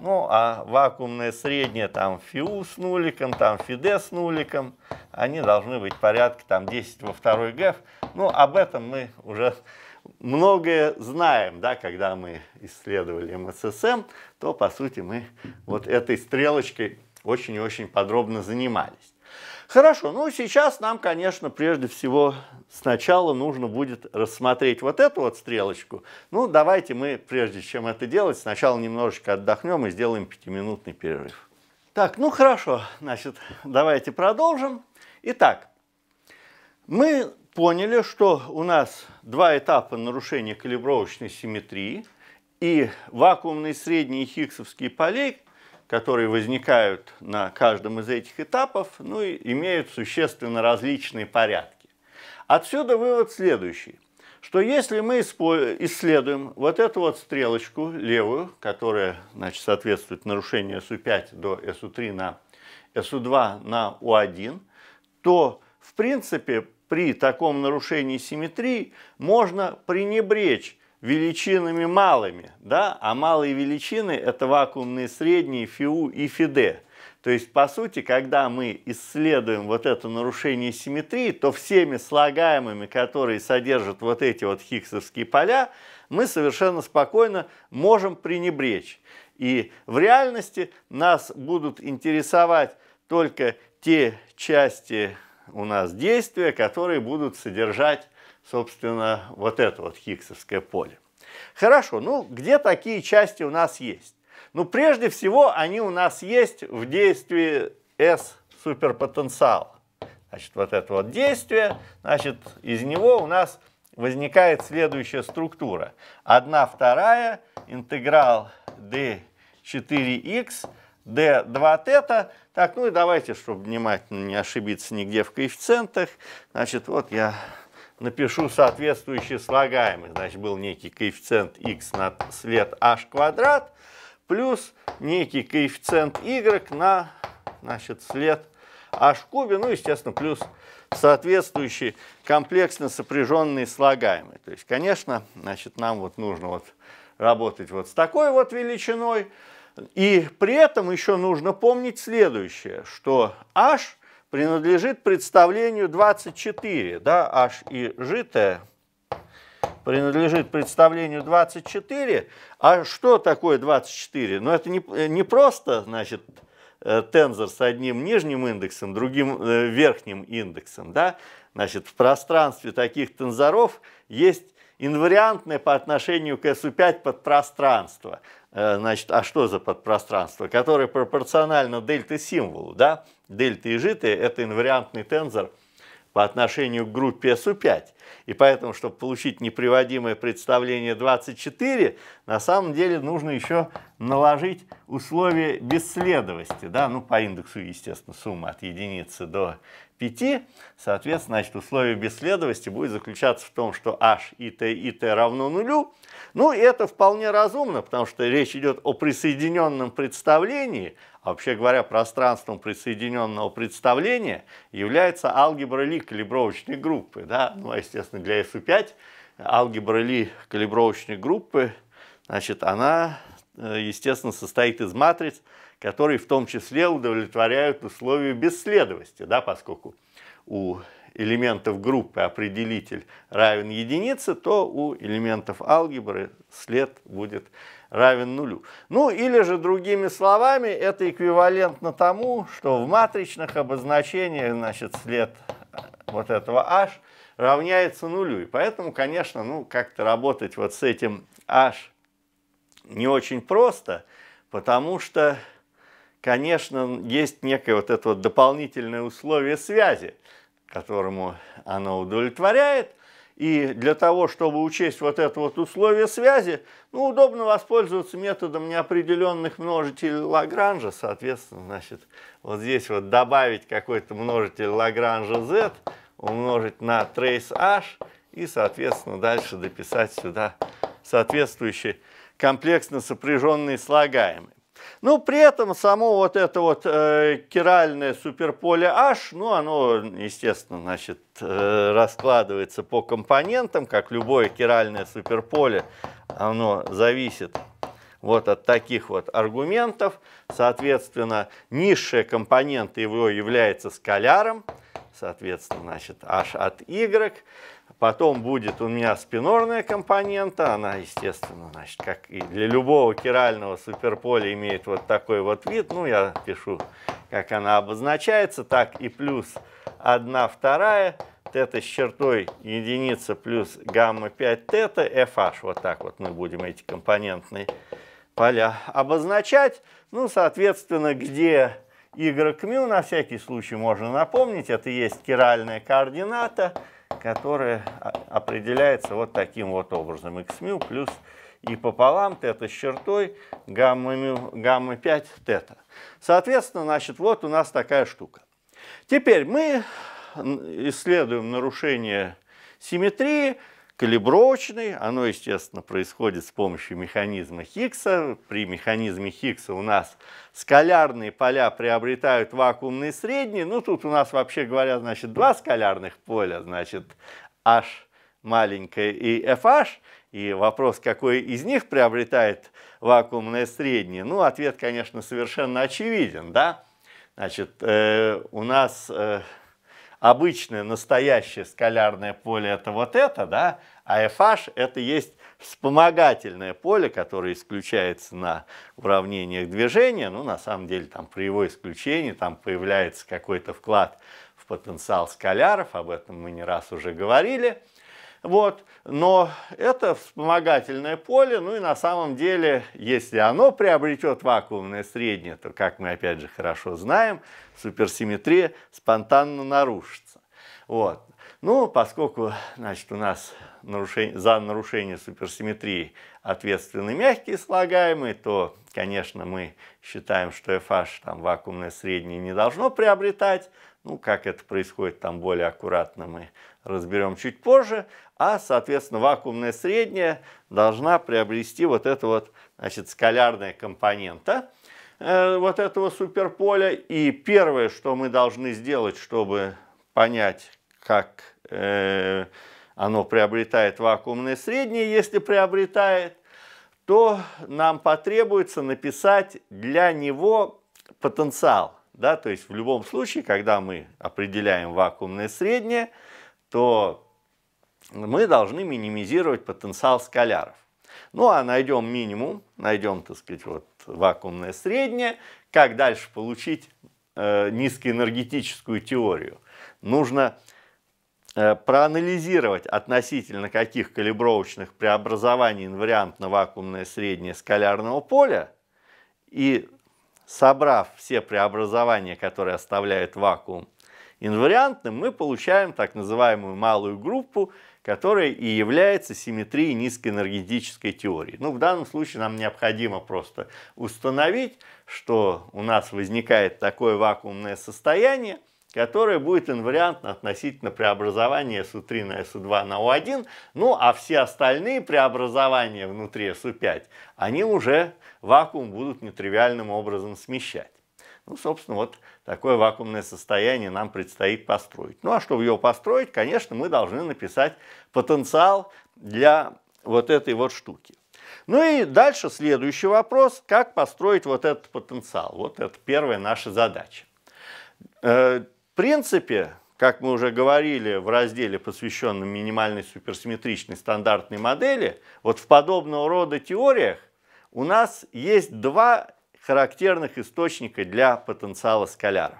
ну а вакуумное среднее там ФИУ с нуликом, там ФИДЕ с нуликом, они должны быть порядка там 10 во второй ГФ, ну об этом мы уже многое знаем, да, когда мы исследовали МССМ, то, по сути, мы вот этой стрелочкой очень и очень подробно занимались. Хорошо, ну сейчас нам, конечно, прежде всего сначала нужно будет рассмотреть вот эту вот стрелочку. Ну, давайте мы, прежде чем это делать, сначала немножечко отдохнем и сделаем пятиминутный перерыв. Так, ну хорошо, значит, давайте продолжим. Итак, мы поняли, что у нас два этапа нарушения калибровочной симметрии, и вакуумные средние хиггсовские поля, которые возникают на каждом из этих этапов, ну и имеют существенно различные порядки. Отсюда вывод следующий, что если мы исследуем вот эту вот стрелочку левую, которая значит, соответствует нарушению SU5 до SU3 на SU2 на U1, то в принципе при таком нарушении симметрии можно пренебречь величинами малыми, да, а малые величины – это вакуумные средние, ФИУ и фид, То есть, по сути, когда мы исследуем вот это нарушение симметрии, то всеми слагаемыми, которые содержат вот эти вот хиггсовские поля, мы совершенно спокойно можем пренебречь. И в реальности нас будут интересовать только те части у нас действия, которые будут содержать, собственно, вот это вот хиггсовское поле. Хорошо, ну где такие части у нас есть? Ну прежде всего они у нас есть в действии S суперпотенциала. Значит, вот это вот действие, значит, из него у нас возникает следующая структура. 1 вторая интеграл d4x d2 тета. Так, ну и давайте, чтобы внимательно не ошибиться нигде в коэффициентах, значит, вот я напишу соответствующий слагаемый. Значит, был некий коэффициент x на след h квадрат плюс некий коэффициент y на значит, след h кубе, ну, естественно, плюс соответствующий комплексно сопряженный слагаемый. То есть, конечно, значит, нам вот нужно вот работать вот с такой вот величиной, и при этом еще нужно помнить следующее, что h принадлежит представлению 24, да, h и житое принадлежит представлению 24. А что такое 24? Ну, это не, э, не просто, значит, э, тензор с одним нижним индексом, другим э, верхним индексом, да? Значит, в пространстве таких тензоров есть инвариантное по отношению к SU5 подпространство. Э, значит, а что за подпространство, которое пропорционально дельты символу, да, дельты и житы – это инвариантный тензор по отношению к группе СУ5. И поэтому, чтобы получить неприводимое представление 24, на самом деле нужно еще наложить условие бесследовости, да, ну, по индексу, естественно, сумма от единицы до 5, соответственно, значит, условие бесследовости будет заключаться в том, что h и t и t равно нулю. Ну, это вполне разумно, потому что речь идет о присоединенном представлении, а вообще говоря, пространством присоединенного представления является алгебра Ли калибровочной группы. Да? Ну, а, естественно, для SU5 алгебра Ли калибровочной группы, значит, она, э, естественно, состоит из матриц, которые в том числе удовлетворяют условию бесследовости, да, поскольку у элементов группы определитель равен единице, то у элементов алгебры след будет равен нулю. Ну или же другими словами, это эквивалентно тому, что в матричных обозначениях значит, след э, вот этого h равняется нулю. И поэтому, конечно, ну как-то работать вот с этим h не очень просто, потому что конечно, есть некое вот это вот дополнительное условие связи, которому оно удовлетворяет. И для того, чтобы учесть вот это вот условие связи, ну, удобно воспользоваться методом неопределенных множителей Лагранжа. Соответственно, значит, вот здесь вот добавить какой-то множитель Лагранжа z, умножить на trace h и, соответственно, дальше дописать сюда соответствующие комплексно сопряженные слагаемые. Ну, при этом само вот это вот э, керальное суперполе H, ну оно, естественно, значит, э, раскладывается по компонентам, как любое керальное суперполе, оно зависит вот от таких вот аргументов. Соответственно, низшая компонента его является скаляром, соответственно, значит, H от Y. Потом будет у меня спинорная компонента, она, естественно, значит, как и для любого кирального суперполя имеет вот такой вот вид. Ну, я пишу, как она обозначается, так и плюс 1 вторая, тета с чертой единица плюс гамма 5 тета, FH. Вот так вот мы будем эти компонентные поля обозначать. Ну, соответственно, где y мю, на всякий случай можно напомнить, это есть киральная координата, которая определяется вот таким вот образом. X мю плюс и пополам тета с чертой гамма, мю, гамма 5 тета. Соответственно, значит, вот у нас такая штука. Теперь мы исследуем нарушение симметрии, калибровочный. Оно, естественно, происходит с помощью механизма Хиггса. При механизме Хиггса у нас скалярные поля приобретают вакуумные средние. Ну, тут у нас, вообще говоря, значит, два скалярных поля, значит, H маленькое и FH. И вопрос, какой из них приобретает вакуумное среднее, ну, ответ, конечно, совершенно очевиден, да? Значит, э, у нас... Э, обычное настоящее скалярное поле это вот это, да, а FH это есть вспомогательное поле, которое исключается на уравнениях движения, ну на самом деле там при его исключении там появляется какой-то вклад в потенциал скаляров, об этом мы не раз уже говорили, вот. Но это вспомогательное поле, ну и на самом деле, если оно приобретет вакуумное среднее, то, как мы опять же хорошо знаем, суперсимметрия спонтанно нарушится. Вот. Ну, поскольку значит, у нас нарушение, за нарушение суперсимметрии ответственны мягкие слагаемые, то, конечно, мы считаем, что FH там, вакуумное среднее не должно приобретать. Ну, как это происходит, там более аккуратно мы разберем чуть позже а, соответственно, вакуумная средняя должна приобрести вот это вот, значит, скалярная компонента э, вот этого суперполя. И первое, что мы должны сделать, чтобы понять, как э, оно приобретает вакуумное среднее, если приобретает, то нам потребуется написать для него потенциал. Да? То есть в любом случае, когда мы определяем вакуумное среднее, то мы должны минимизировать потенциал скаляров. Ну а найдем минимум, найдем, так сказать, вот вакуумное среднее, как дальше получить э, низкоэнергетическую теорию. Нужно э, проанализировать относительно каких калибровочных преобразований инвариантно-вакуумное среднее скалярного поля и собрав все преобразования, которые оставляет вакуум инвариантным, мы получаем так называемую малую группу которая и является симметрией низкоэнергетической теории. Ну, в данном случае нам необходимо просто установить, что у нас возникает такое вакуумное состояние, которое будет инвариантно относительно преобразования СУ3 на СУ2 на У1, ну а все остальные преобразования внутри СУ5, они уже вакуум будут нетривиальным образом смещать. Ну, собственно, вот такое вакуумное состояние нам предстоит построить. Ну, а чтобы его построить, конечно, мы должны написать потенциал для вот этой вот штуки. Ну и дальше следующий вопрос, как построить вот этот потенциал. Вот это первая наша задача. Э, в принципе, как мы уже говорили в разделе, посвященном минимальной суперсимметричной стандартной модели, вот в подобного рода теориях у нас есть два характерных источника для потенциала скаляров.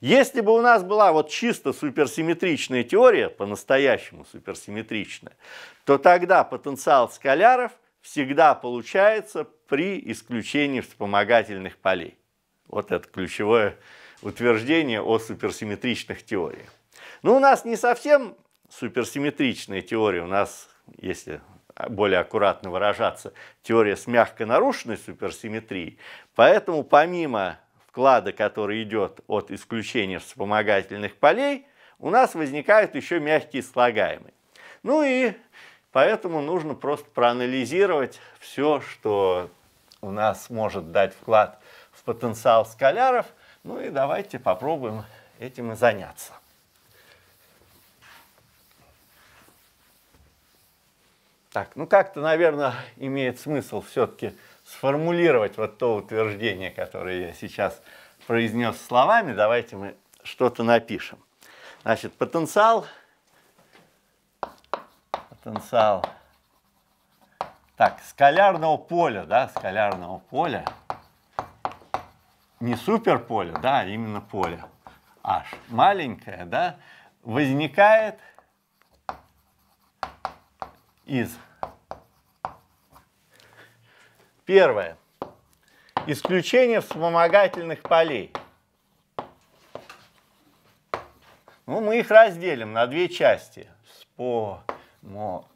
Если бы у нас была вот чисто суперсимметричная теория, по-настоящему суперсимметричная, то тогда потенциал скаляров всегда получается при исключении вспомогательных полей. Вот это ключевое утверждение о суперсимметричных теориях. Но ну, у нас не совсем суперсимметричная теория, у нас, если а, более аккуратно выражаться, теория с мягко нарушенной суперсимметрией. Поэтому помимо вклада, который идет от исключения вспомогательных полей, у нас возникают еще мягкие слагаемые. Ну и поэтому нужно просто проанализировать все, что у нас может дать вклад в потенциал скаляров. Ну и давайте попробуем этим и заняться. Так, ну как-то, наверное, имеет смысл все-таки сформулировать вот то утверждение, которое я сейчас произнес словами. Давайте мы что-то напишем. Значит, потенциал, потенциал, так, скалярного поля, да, скалярного поля, не суперполе, да, а именно поле, H, маленькое, да, возникает из. Первое. Исключение вспомогательных полей. Ну, мы их разделим на две части. Вспомогательного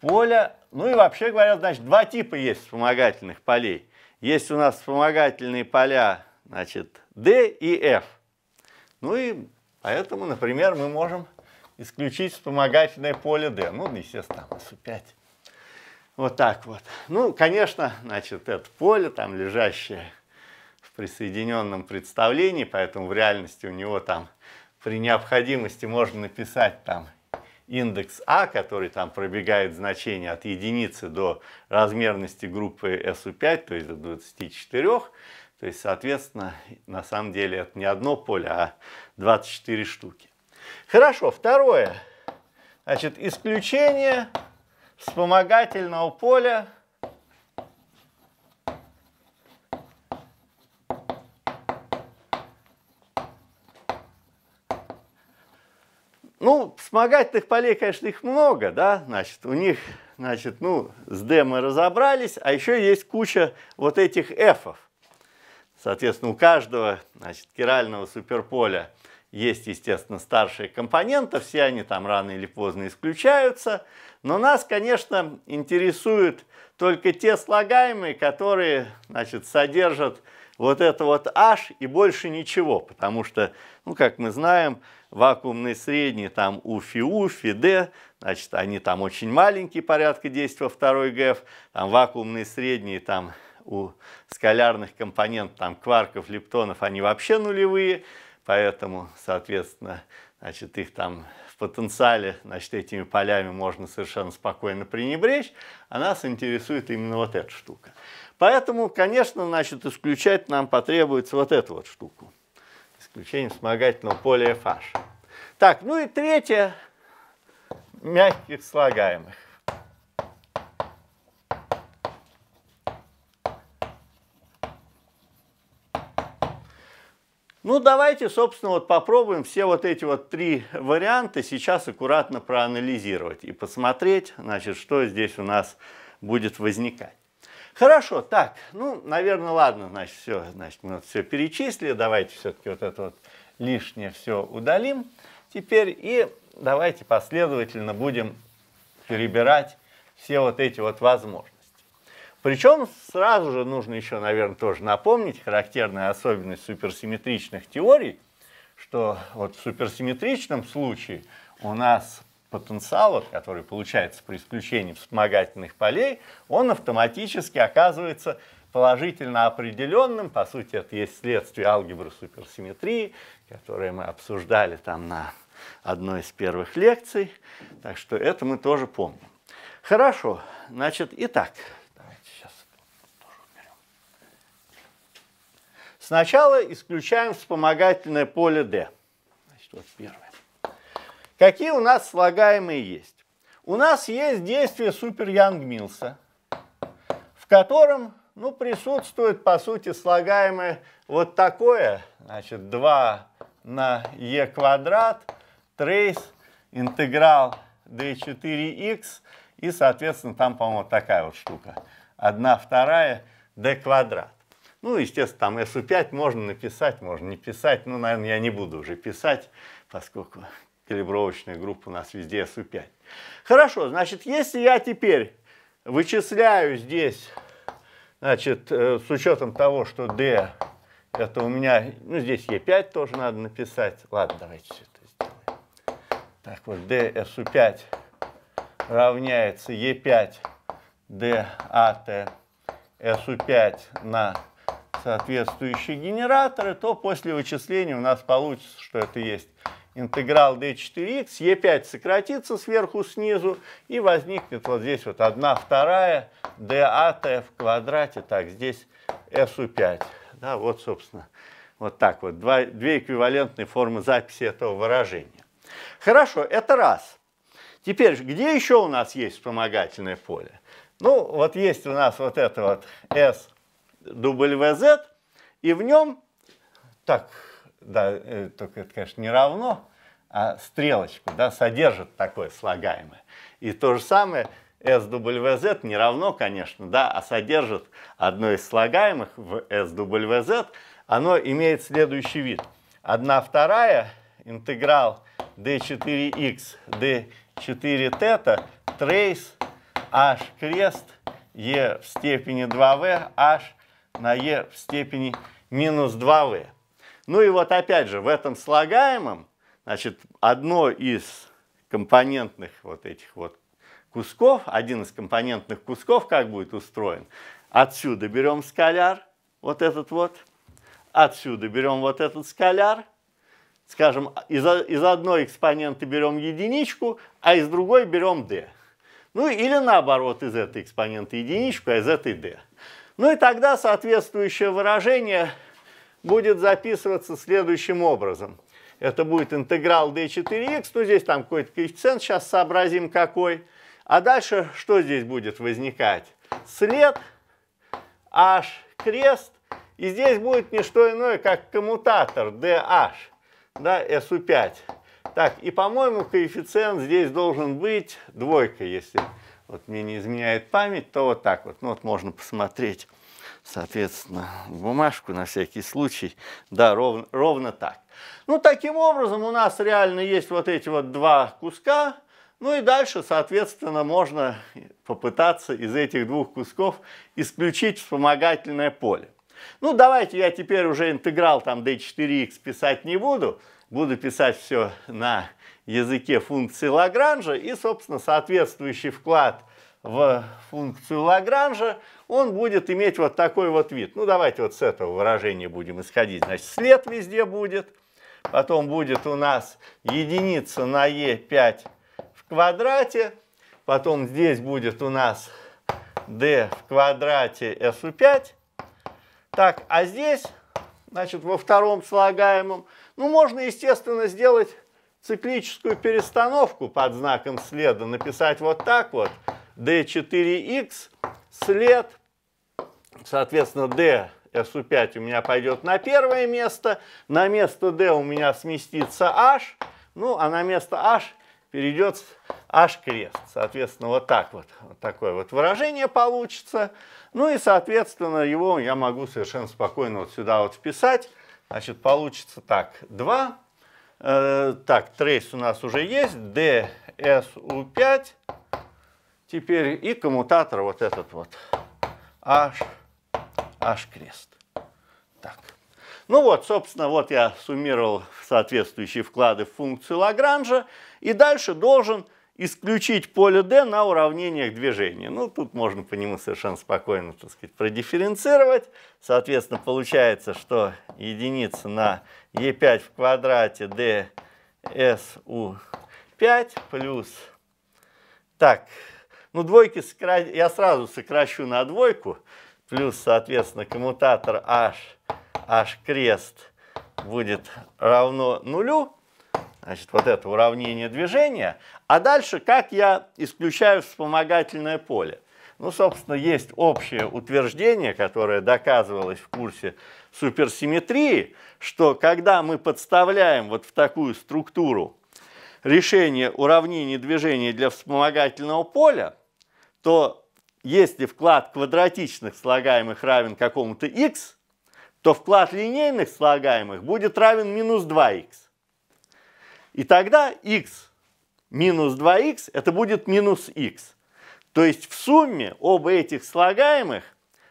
поля. Ну и вообще говоря, значит, два типа есть вспомогательных полей. Есть у нас вспомогательные поля, значит, D и F. Ну и Поэтому, например, мы можем исключить вспомогательное поле D. Ну, естественно, там СУ5. Вот так вот. Ну, конечно, значит, это поле, там лежащее в присоединенном представлении, поэтому в реальности у него там при необходимости можно написать там индекс А, который там пробегает значение от единицы до размерности группы SU5, то есть до 24, то есть, соответственно, на самом деле это не одно поле, а 24 штуки. Хорошо, второе. Значит, исключение вспомогательного поля Ну, вспомогательных полей, конечно, их много, да, значит, у них, значит, ну, с D мы разобрались, а еще есть куча вот этих F-ов. Соответственно, у каждого значит, кирального суперполя есть, естественно, старшие компоненты, все они там рано или поздно исключаются, но нас, конечно, интересуют только те слагаемые, которые значит, содержат вот это вот H и больше ничего, потому что, ну, как мы знаем, вакуумные средние там УФИУ, ФИД, значит, они там очень маленькие, порядка 10 во второй ГФ, там вакуумные средние там у скалярных компонентов, там, кварков, лептонов, они вообще нулевые, поэтому, соответственно, значит, их там в потенциале, значит, этими полями можно совершенно спокойно пренебречь, а нас интересует именно вот эта штука. Поэтому, конечно, значит, исключать нам потребуется вот эту вот штуку. Исключение вспомогательного поля FH. Так, ну и третье, мягких слагаемых. Ну, давайте, собственно, вот попробуем все вот эти вот три варианта сейчас аккуратно проанализировать и посмотреть, значит, что здесь у нас будет возникать. Хорошо, так, ну, наверное, ладно, значит, все, значит, мы вот все перечислили, давайте все-таки вот это вот лишнее все удалим теперь и давайте последовательно будем перебирать все вот эти вот возможности. Причем сразу же нужно еще, наверное, тоже напомнить характерную особенность суперсимметричных теорий, что вот в суперсимметричном случае у нас потенциал, который получается при исключении вспомогательных полей, он автоматически оказывается положительно определенным. По сути, это есть следствие алгебры суперсимметрии, которое мы обсуждали там на одной из первых лекций. Так что это мы тоже помним. Хорошо, значит, итак, Сначала исключаем вспомогательное поле D. Значит, вот первое. Какие у нас слагаемые есть? У нас есть действие супер Янг Милса, в котором ну, присутствует, по сути, слагаемое вот такое, значит, 2 на e квадрат, трейс, интеграл d4x, и, соответственно, там, по-моему, такая вот штука. 1 вторая d квадрат. Ну, естественно, там SU5 можно написать, можно не писать. Ну, наверное, я не буду уже писать, поскольку калибровочная группа у нас везде SU5. Хорошо, значит, если я теперь вычисляю здесь, значит, э, с учетом того, что D это у меня, ну, здесь E5 тоже надо написать. Ладно, давайте все это сделаем. Так вот, D DSU5 равняется E5 D DAT SU5 на соответствующие генераторы, то после вычисления у нас получится, что это есть интеграл d4x, e5 сократится сверху снизу, и возникнет вот здесь вот 1 вторая dAt а в квадрате, так, здесь SU5. Да, вот, собственно, вот так вот, два, две эквивалентные формы записи этого выражения. Хорошо, это раз. Теперь, где еще у нас есть вспомогательное поле? Ну, вот есть у нас вот это вот S WZ, и в нем, так, да, э, только это, конечно, не равно, а стрелочку, да, содержит такое слагаемое. И то же самое SWZ не равно, конечно, да, а содержит одно из слагаемых в SWZ, оно имеет следующий вид. 1 вторая интеграл d4x d4 тета трейс h крест e в степени 2v h на e в степени минус 2v. Ну и вот опять же, в этом слагаемом, значит, одно из компонентных вот этих вот кусков, один из компонентных кусков, как будет устроен, отсюда берем скаляр, вот этот вот, отсюда берем вот этот скаляр, скажем, из, из одной экспоненты берем единичку, а из другой берем d. Ну или наоборот, из этой экспоненты единичку, а из этой d. Ну и тогда соответствующее выражение будет записываться следующим образом. Это будет интеграл d4x, ну здесь там какой-то коэффициент, сейчас сообразим какой. А дальше что здесь будет возникать? След, h крест, и здесь будет не что иное, как коммутатор dh, да, su5. Так, и, по-моему, коэффициент здесь должен быть двойка, если вот мне не изменяет память, то вот так вот. Ну вот можно посмотреть, соответственно, бумажку на всякий случай. Да, ровно, ровно так. Ну, таким образом у нас реально есть вот эти вот два куска, ну и дальше, соответственно, можно попытаться из этих двух кусков исключить вспомогательное поле. Ну, давайте я теперь уже интеграл там d4x писать не буду, буду писать все на языке функции Лагранжа и, собственно, соответствующий вклад в функцию Лагранжа, он будет иметь вот такой вот вид. Ну, давайте вот с этого выражения будем исходить. Значит, след везде будет, потом будет у нас единица на е e 5 в квадрате, потом здесь будет у нас d в квадрате su5. Так, а здесь, значит, во втором слагаемом, ну, можно, естественно, сделать циклическую перестановку под знаком следа написать вот так вот. D4x, след, соответственно, D SU5 у меня пойдет на первое место, на место D у меня сместится H, ну, а на место H перейдет H крест. Соответственно, вот так вот, вот такое вот выражение получится. Ну и, соответственно, его я могу совершенно спокойно вот сюда вот вписать. Значит, получится так, 2 Э, так, трейс у нас уже есть, DSU5. Теперь и коммутатор вот этот вот, H, H крест. Так. Ну вот, собственно, вот я суммировал соответствующие вклады в функцию Лагранжа. И дальше должен исключить поле D на уравнениях движения. Ну, тут можно по нему совершенно спокойно, так сказать, продифференцировать. Соответственно, получается, что единица на E5 в квадрате DSU5 плюс... Так, ну двойки сокра... я сразу сокращу на двойку. Плюс, соответственно, коммутатор H, H крест будет равно нулю значит, вот это уравнение движения, а дальше как я исключаю вспомогательное поле. Ну, собственно, есть общее утверждение, которое доказывалось в курсе суперсимметрии, что когда мы подставляем вот в такую структуру решение уравнения движения для вспомогательного поля, то если вклад квадратичных слагаемых равен какому-то x, то вклад линейных слагаемых будет равен минус 2х. И тогда x минус 2x это будет минус x. То есть в сумме оба этих слагаемых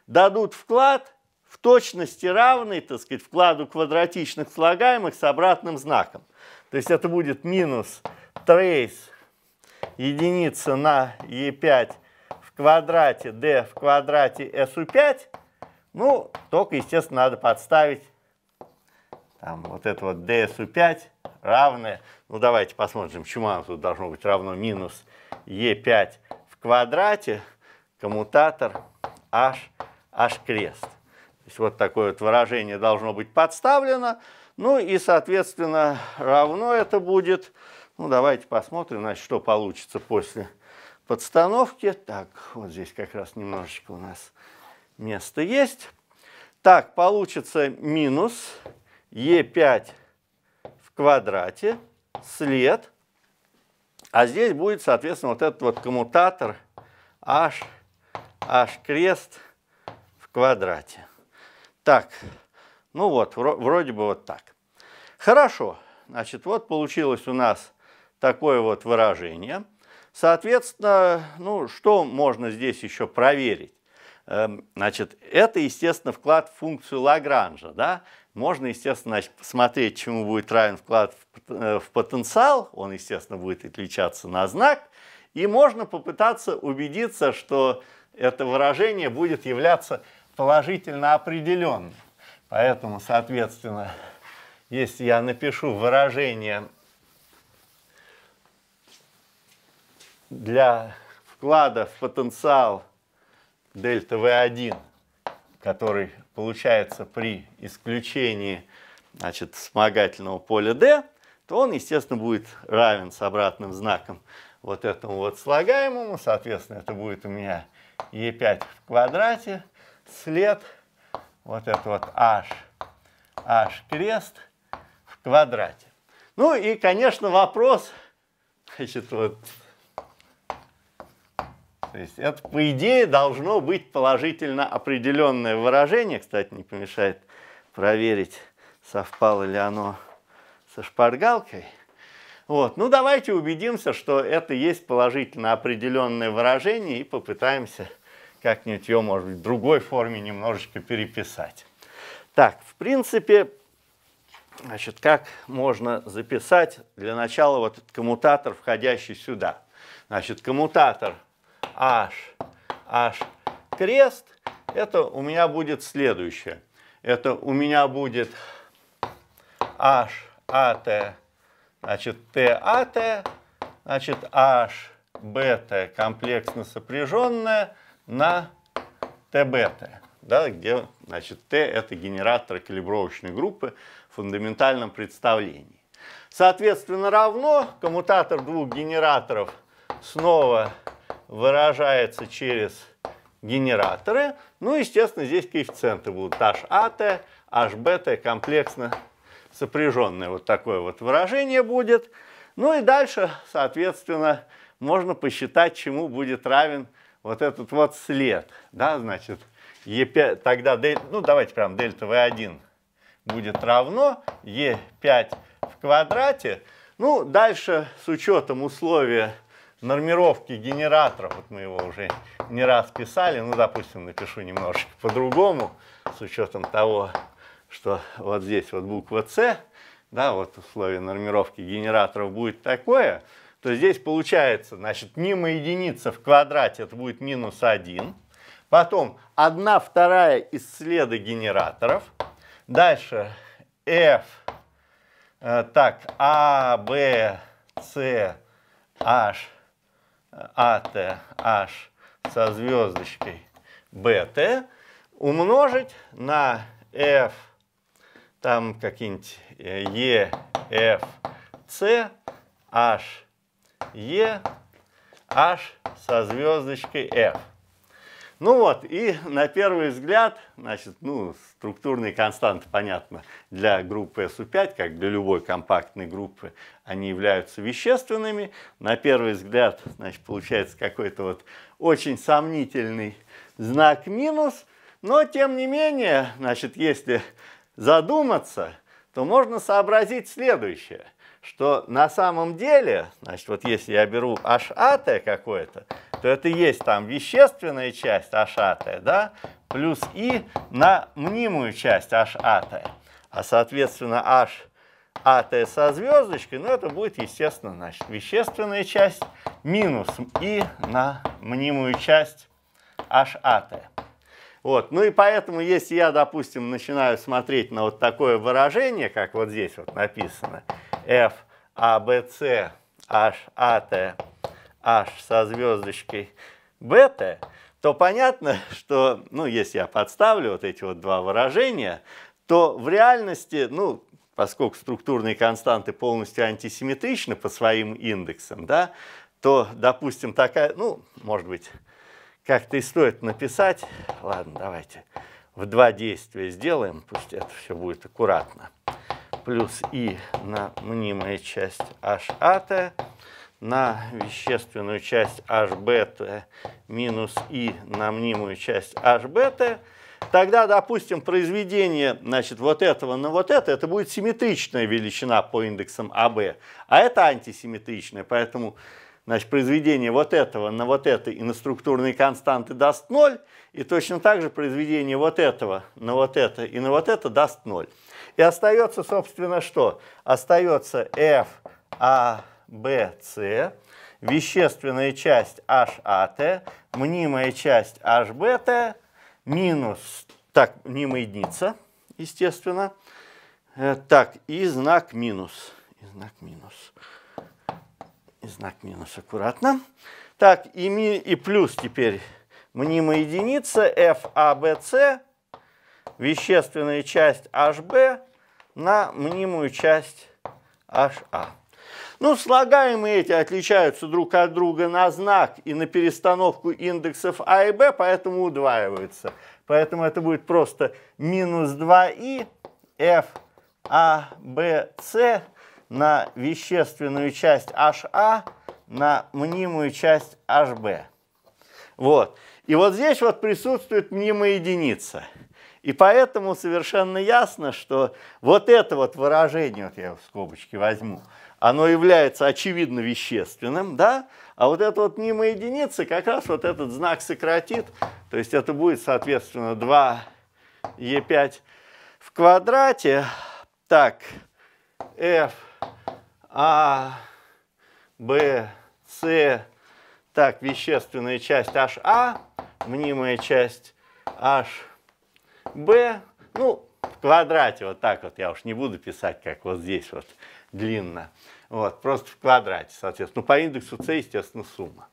дадут вклад в точности равный, так сказать, вкладу квадратичных слагаемых с обратным знаком. То есть это будет минус трейс единица на e5 в квадрате d в квадрате su5. Ну, только, естественно, надо подставить там вот это вот dsu5 равное, ну давайте посмотрим, чему оно тут должно быть равно минус е 5 в квадрате, коммутатор h, h крест. То есть вот такое вот выражение должно быть подставлено, ну и, соответственно, равно это будет, ну давайте посмотрим, значит, что получится после подстановки. Так, вот здесь как раз немножечко у нас место есть. Так, получится минус е 5 квадрате след, а здесь будет, соответственно, вот этот вот коммутатор h, h крест в квадрате. Так, ну вот, вроде бы вот так. Хорошо, значит, вот получилось у нас такое вот выражение. Соответственно, ну, что можно здесь еще проверить? Эм, значит, это, естественно, вклад в функцию Лагранжа, да? Можно, естественно, значит, посмотреть, чему будет равен вклад э, в потенциал, он, естественно, будет отличаться на знак, и можно попытаться убедиться, что это выражение будет являться положительно определенным. Поэтому, соответственно, если я напишу выражение для вклада в потенциал дельта V1, который получается при исключении значит, вспомогательного поля D, то он, естественно, будет равен с обратным знаком вот этому вот слагаемому. Соответственно, это будет у меня E5 в квадрате. След вот это вот H, H крест в квадрате. Ну и, конечно, вопрос, значит, вот то есть это, по идее, должно быть положительно определенное выражение. Кстати, не помешает проверить, совпало ли оно со шпаргалкой. Вот. Ну, давайте убедимся, что это есть положительно определенное выражение и попытаемся как-нибудь ее, может быть, в другой форме немножечко переписать. Так, в принципе, значит, как можно записать для начала вот этот коммутатор, входящий сюда? Значит, коммутатор – H, H крест, это у меня будет следующее. Это у меня будет H, A, T, значит, T, A, T, значит, H, B T комплексно сопряженное на T B T да, где, значит, Т это генератор калибровочной группы в фундаментальном представлении. Соответственно, равно коммутатор двух генераторов снова выражается через генераторы. Ну, естественно, здесь коэффициенты будут HAT, HBT, комплексно сопряженное. Вот такое вот выражение будет. Ну и дальше, соответственно, можно посчитать, чему будет равен вот этот вот след. Да, значит, Е5, тогда, дельта, ну давайте прям дельта В1 будет равно Е5 в квадрате. Ну, дальше с учетом условия нормировки генераторов, вот мы его уже не раз писали, ну, допустим, напишу немножечко по-другому, с учетом того, что вот здесь вот буква С, да, вот условие нормировки генераторов будет такое, то здесь получается, значит, мимо единица в квадрате это будет минус 1, потом 1 вторая из следа генераторов, дальше F, э, так, А, Б, С, H, ATH а со звездочкой BT умножить на F, там какие-нибудь E, F, C, H, E, H со звездочкой F. Ну вот, и на первый взгляд, значит, ну, структурные константы, понятно, для группы су 5 как для любой компактной группы, они являются вещественными. На первый взгляд, значит, получается какой-то вот очень сомнительный знак минус, но тем не менее, значит, если задуматься, то можно сообразить следующее, что на самом деле, значит, вот если я беру HAT какое-то, то это и есть там вещественная часть h атая, да, плюс i на мнимую часть h атая. А, соответственно, h атая со звездочкой, ну, это будет, естественно, значит, вещественная часть минус i на мнимую часть h атая. Вот. Ну и поэтому, если я, допустим, начинаю смотреть на вот такое выражение, как вот здесь вот написано, f, a, h, a, H со звездочкой бета, то понятно, что, ну, если я подставлю вот эти вот два выражения, то в реальности, ну, поскольку структурные константы полностью антисимметричны по своим индексам, да, то, допустим, такая, ну, может быть, как-то и стоит написать. Ладно, давайте в два действия сделаем, пусть это все будет аккуратно. Плюс и на мнимая часть h от на вещественную часть hβ минус и на мнимую часть hβ, тогда, допустим, произведение значит, вот этого на вот это, это будет симметричная величина по индексам АБ, а это антисимметричная, поэтому значит, произведение вот этого на вот это и на структурные константы даст 0, и точно так же произведение вот этого на вот это и на вот это даст 0. И остается, собственно, что? Остается f а BC, вещественная часть HAT, мнимая часть HBT, минус, так, мнимая единица, естественно, э, так, и знак минус, и знак минус, и знак минус, аккуратно. Так, и, ми, и плюс теперь мнимая единица FABC, вещественная часть HB на мнимую часть HA. Ну, слагаемые эти отличаются друг от друга на знак и на перестановку индексов А и Б, поэтому удваиваются. Поэтому это будет просто минус 2 и f а, Б, С на вещественную часть HA на мнимую часть HB. Вот. И вот здесь вот присутствует мнимая единица. И поэтому совершенно ясно, что вот это вот выражение, вот я в скобочки возьму, оно является очевидно вещественным, да? А вот это вот мимо единицы как раз вот этот знак сократит, то есть это будет, соответственно, 2 е 5 в квадрате. Так, f, a, b, c, так, вещественная часть ha, а, мнимая часть hb, ну, в квадрате, вот так вот, я уж не буду писать, как вот здесь вот, длинно. Вот, просто в квадрате, соответственно. Ну, по индексу c, естественно, сумма.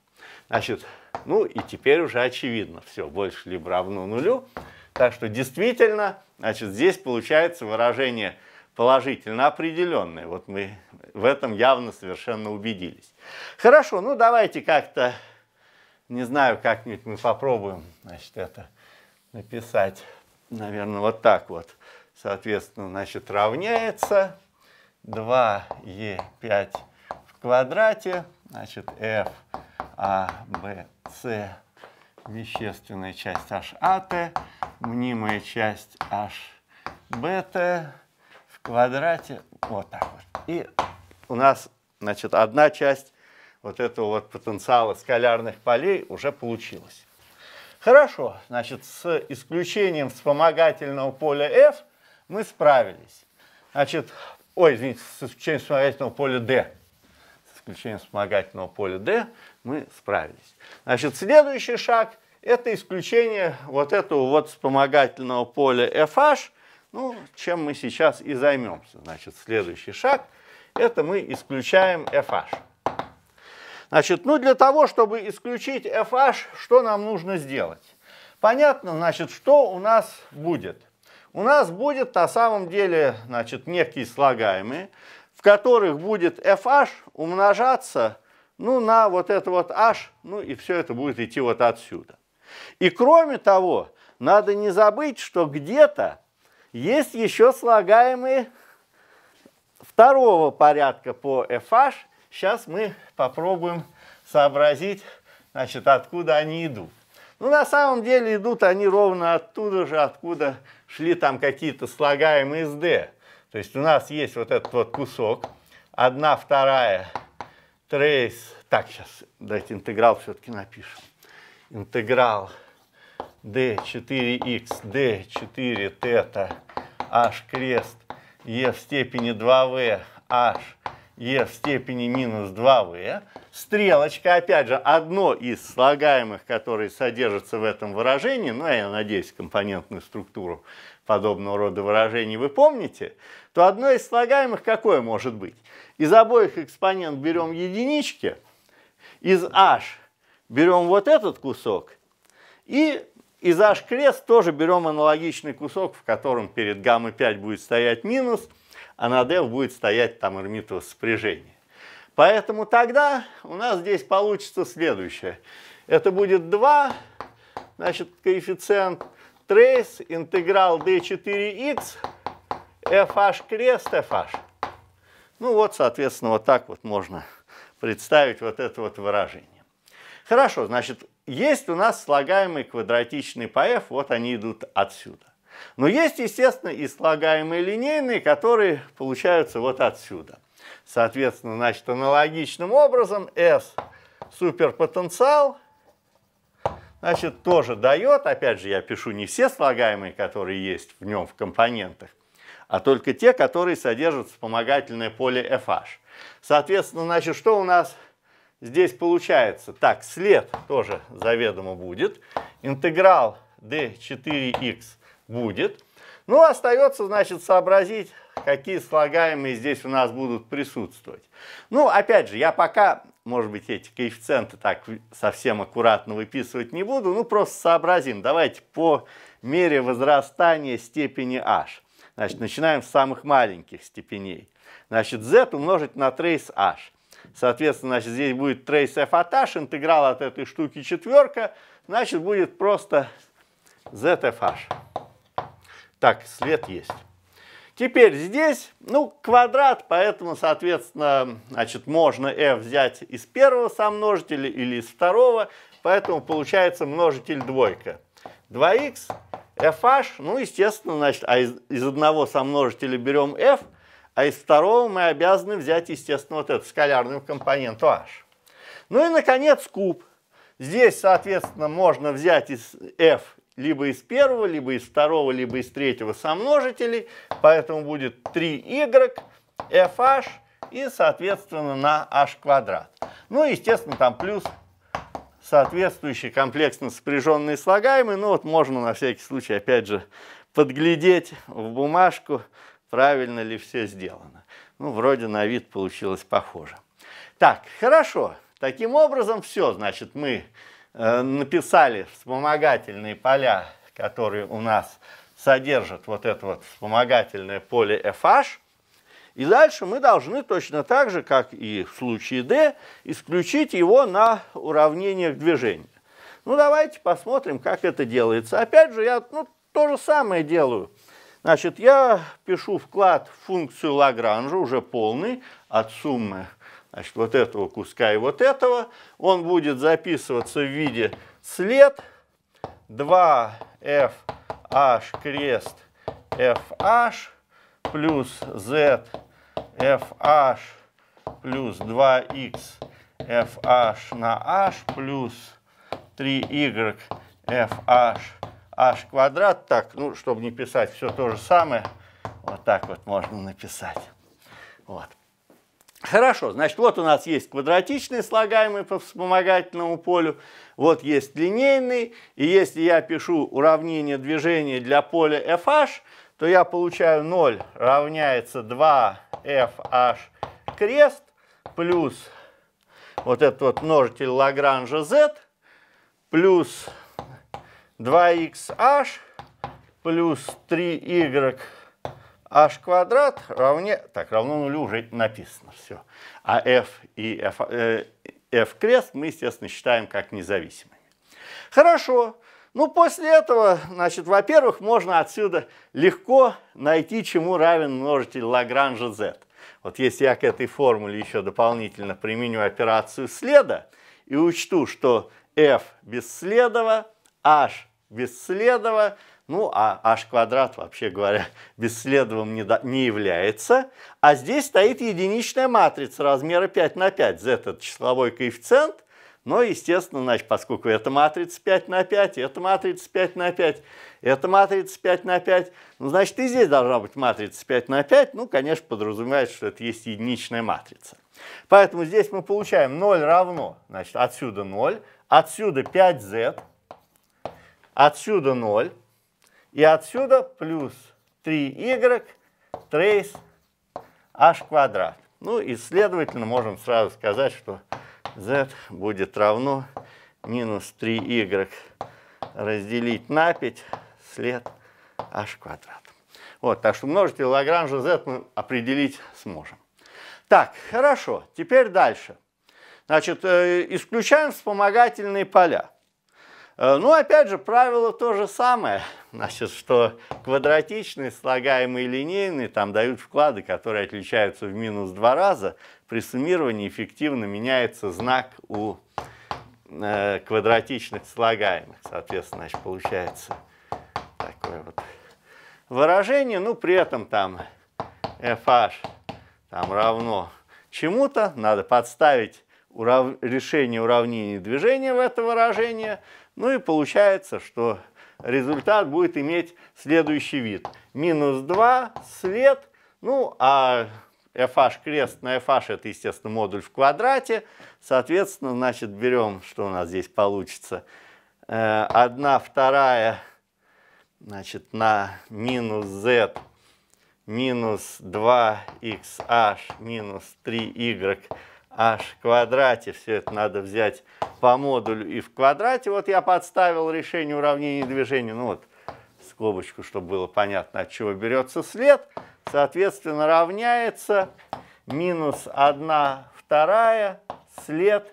Значит, ну и теперь уже очевидно, все, больше либо равно нулю. Так что действительно, значит, здесь получается выражение положительно определенное. Вот мы в этом явно совершенно убедились. Хорошо, ну давайте как-то, не знаю, как-нибудь мы попробуем, значит, это написать, наверное, вот так вот. Соответственно, значит, равняется 2e5 в квадрате, значит, f а, b, c, вещественная часть h, а, t, мнимая часть h, b, t в квадрате, вот так вот. И у нас, значит, одна часть вот этого вот потенциала скалярных полей уже получилась. Хорошо, значит, с исключением вспомогательного поля f мы справились. Значит, ой, извините, с исключением вспомогательного поля D. С исключением вспомогательного поля D мы справились. Значит, следующий шаг – это исключение вот этого вот вспомогательного поля FH, ну, чем мы сейчас и займемся. Значит, следующий шаг – это мы исключаем FH. Значит, ну для того, чтобы исключить FH, что нам нужно сделать? Понятно, значит, что у нас будет? у нас будет на самом деле значит, некие слагаемые, в которых будет fh умножаться ну, на вот это вот h, ну и все это будет идти вот отсюда. И кроме того, надо не забыть, что где-то есть еще слагаемые второго порядка по fh. Сейчас мы попробуем сообразить, значит, откуда они идут. Ну, на самом деле идут они ровно оттуда же, откуда шли там какие-то слагаемые с D. То есть у нас есть вот этот вот кусок, одна, вторая, трейс. Так, сейчас дайте интеграл все-таки напишем. Интеграл d4x, d4 тета, h крест, e в степени 2v, h, e в степени минус 2v. Стрелочка, опять же, одно из слагаемых, которые содержатся в этом выражении, ну, я надеюсь, компонентную структуру подобного рода выражений вы помните, то одно из слагаемых какое может быть? Из обоих экспонент берем единички, из h берем вот этот кусок, и из h крест тоже берем аналогичный кусок, в котором перед гаммой 5 будет стоять минус, а на d будет стоять там эрмитово сопряжение. Поэтому тогда у нас здесь получится следующее. Это будет 2, значит, коэффициент трейс, интеграл d4x, fh крест fh. Ну вот, соответственно, вот так вот можно представить вот это вот выражение. Хорошо, значит, есть у нас слагаемый квадратичный по f, вот они идут отсюда. Но есть, естественно, и слагаемые линейные, которые получаются вот отсюда. Соответственно, значит, аналогичным образом S суперпотенциал, значит, тоже дает, опять же, я пишу не все слагаемые, которые есть в нем в компонентах, а только те, которые содержат вспомогательное поле FH. Соответственно, значит, что у нас здесь получается? Так, след тоже заведомо будет. Интеграл d4x будет. Ну, остается, значит, сообразить какие слагаемые здесь у нас будут присутствовать. Ну, опять же, я пока, может быть, эти коэффициенты так совсем аккуратно выписывать не буду, ну, просто сообразим. Давайте по мере возрастания степени h. Значит, начинаем с самых маленьких степеней. Значит, z умножить на трейс h. Соответственно, значит, здесь будет трейс f от h, интеграл от этой штуки четверка, значит, будет просто zfh. Так, след есть. Теперь здесь, ну, квадрат, поэтому, соответственно, значит, можно f взять из первого сомножителя или из второго, поэтому получается множитель двойка. 2х, fh, ну, естественно, значит, а из, из одного сомножителя берем f, а из второго мы обязаны взять, естественно, вот этот скалярный компонент h. Ну и, наконец, куб. Здесь, соответственно, можно взять из f либо из первого, либо из второго, либо из третьего сомножителей, поэтому будет 3y, fh и, соответственно, на h квадрат. Ну и, естественно, там плюс соответствующий комплексно сопряженные слагаемые. Ну вот можно на всякий случай, опять же, подглядеть в бумажку, правильно ли все сделано. Ну, вроде на вид получилось похоже. Так, хорошо. Таким образом, все, значит, мы Э, написали вспомогательные поля, которые у нас содержат вот это вот вспомогательное поле FH. И дальше мы должны точно так же, как и в случае D, исключить его на уравнениях движения. Ну, давайте посмотрим, как это делается. Опять же, я ну, то же самое делаю. Значит, я пишу вклад в функцию Лагранжа, уже полный, от суммы значит, вот этого куска и вот этого, он будет записываться в виде след 2FH крест FH плюс Z FH плюс 2X FH на H плюс 3Y FH H квадрат. Так, ну, чтобы не писать все то же самое, вот так вот можно написать. Вот. Хорошо, значит, вот у нас есть квадратичный слагаемый по вспомогательному полю, вот есть линейный, и если я пишу уравнение движения для поля FH, то я получаю 0 равняется 2FH крест плюс вот этот вот множитель Лагранжа Z плюс 2XH плюс 3Y h квадрат равне, так, равно нулю уже написано, все. А f и f, э, f крест мы, естественно, считаем как независимыми. Хорошо. Ну, после этого, значит, во-первых, можно отсюда легко найти, чему равен множитель Лагранжа z. Вот если я к этой формуле еще дополнительно применю операцию следа и учту, что f без следова, h без следова, ну, а h квадрат, вообще говоря, бесследовым не, до, не является. А здесь стоит единичная матрица размера 5 на 5. z – это числовой коэффициент. Но, естественно, значит, поскольку это матрица 5 на 5, это матрица 5 на 5, это матрица 5 на 5, ну, значит, и здесь должна быть матрица 5 на 5. Ну, конечно, подразумевает, что это есть единичная матрица. Поэтому здесь мы получаем 0 равно, значит, отсюда 0, отсюда 5z, отсюда 0. И отсюда плюс 3y трейс h квадрат. Ну и следовательно можем сразу сказать, что z будет равно минус 3y разделить на 5 след h квадрат. Вот, так что множитель Лагранжа z мы определить сможем. Так, хорошо, теперь дальше. Значит, э, исключаем вспомогательные поля. Э, ну, опять же, правило то же самое – Значит, что квадратичные, слагаемые линейные там дают вклады, которые отличаются в минус два раза. При суммировании эффективно меняется знак у э, квадратичных слагаемых. Соответственно, значит, получается такое вот выражение. Ну, при этом там fh там равно чему-то. Надо подставить урав... решение уравнения движения в это выражение. Ну и получается, что результат будет иметь следующий вид. Минус 2, след, ну а fh крест на fh это, естественно, модуль в квадрате. Соответственно, значит, берем, что у нас здесь получится. 1 э, вторая, значит, на минус z минус 2xh минус 3y h в квадрате. Все это надо взять по модулю и в квадрате. Вот я подставил решение уравнения движения. Ну вот, скобочку, чтобы было понятно, от чего берется след. Соответственно, равняется минус 1 вторая след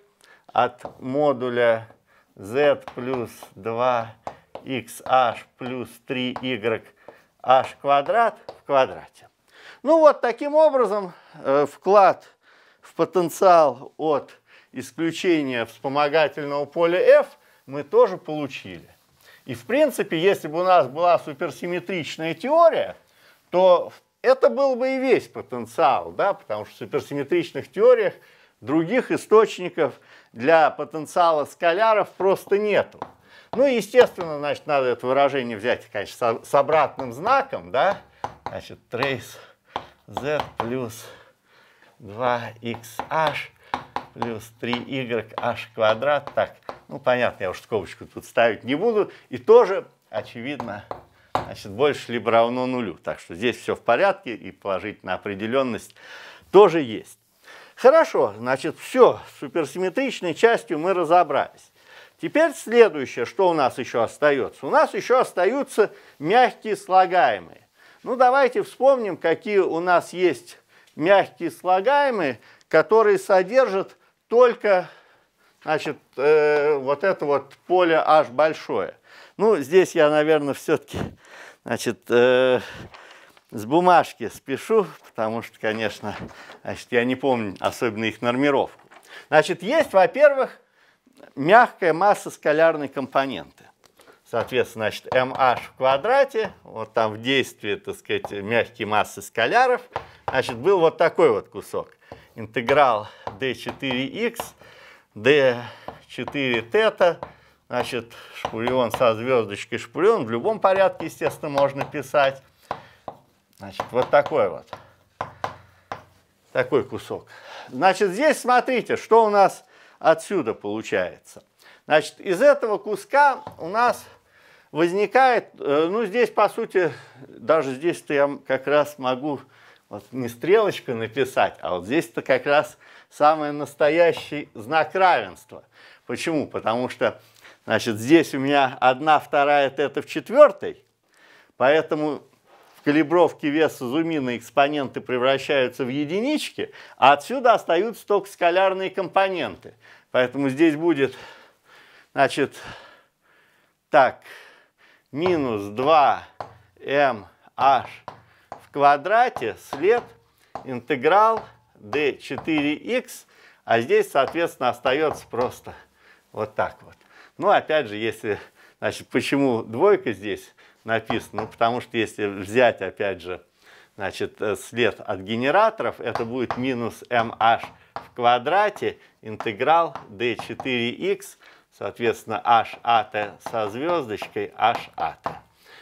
от модуля z плюс 2xh плюс 3y h квадрат в квадрате. Ну вот таким образом э, вклад потенциал от исключения вспомогательного поля F мы тоже получили. И в принципе, если бы у нас была суперсимметричная теория, то это был бы и весь потенциал, да, потому что в суперсимметричных теориях других источников для потенциала скаляров просто нету. Ну и, естественно, значит, надо это выражение взять, конечно, с обратным знаком, да, значит, trace z плюс 2xh плюс 3yh квадрат. Так, ну понятно, я уж скобочку тут ставить не буду. И тоже, очевидно, значит, больше либо равно нулю. Так что здесь все в порядке и положительная определенность тоже есть. Хорошо, значит, все, суперсимметричной частью мы разобрались. Теперь следующее, что у нас еще остается? У нас еще остаются мягкие слагаемые. Ну, давайте вспомним, какие у нас есть мягкие слагаемые, которые содержат только значит, э, вот это вот поле H большое. Ну, здесь я, наверное, все-таки значит, э, с бумажки спешу, потому что, конечно, значит, я не помню особенно их нормировку. Значит, есть, во-первых, мягкая масса скалярной компоненты. Соответственно, значит, MH в квадрате, вот там в действии, так сказать, мягкие массы скаляров – Значит, был вот такой вот кусок. Интеграл d4x, d4 тета, значит, шпурион со звездочкой шпурион. В любом порядке, естественно, можно писать. Значит, вот такой вот. Такой кусок. Значит, здесь смотрите, что у нас отсюда получается. Значит, из этого куска у нас возникает, э, ну, здесь, по сути, даже здесь-то я как раз могу вот не стрелочку написать, а вот здесь-то как раз самый настоящий знак равенства. Почему? Потому что, значит, здесь у меня одна вторая тета в четвертой, поэтому в калибровке веса зумина экспоненты превращаются в единички, а отсюда остаются только скалярные компоненты. Поэтому здесь будет, значит, так, минус 2 mh квадрате след интеграл d4x, а здесь, соответственно, остается просто вот так вот. Ну, опять же, если, значит, почему двойка здесь написана? Ну, потому что если взять, опять же, значит, э, след от генераторов, это будет минус mh в квадрате интеграл d4x, соответственно, h at а со звездочкой h at. А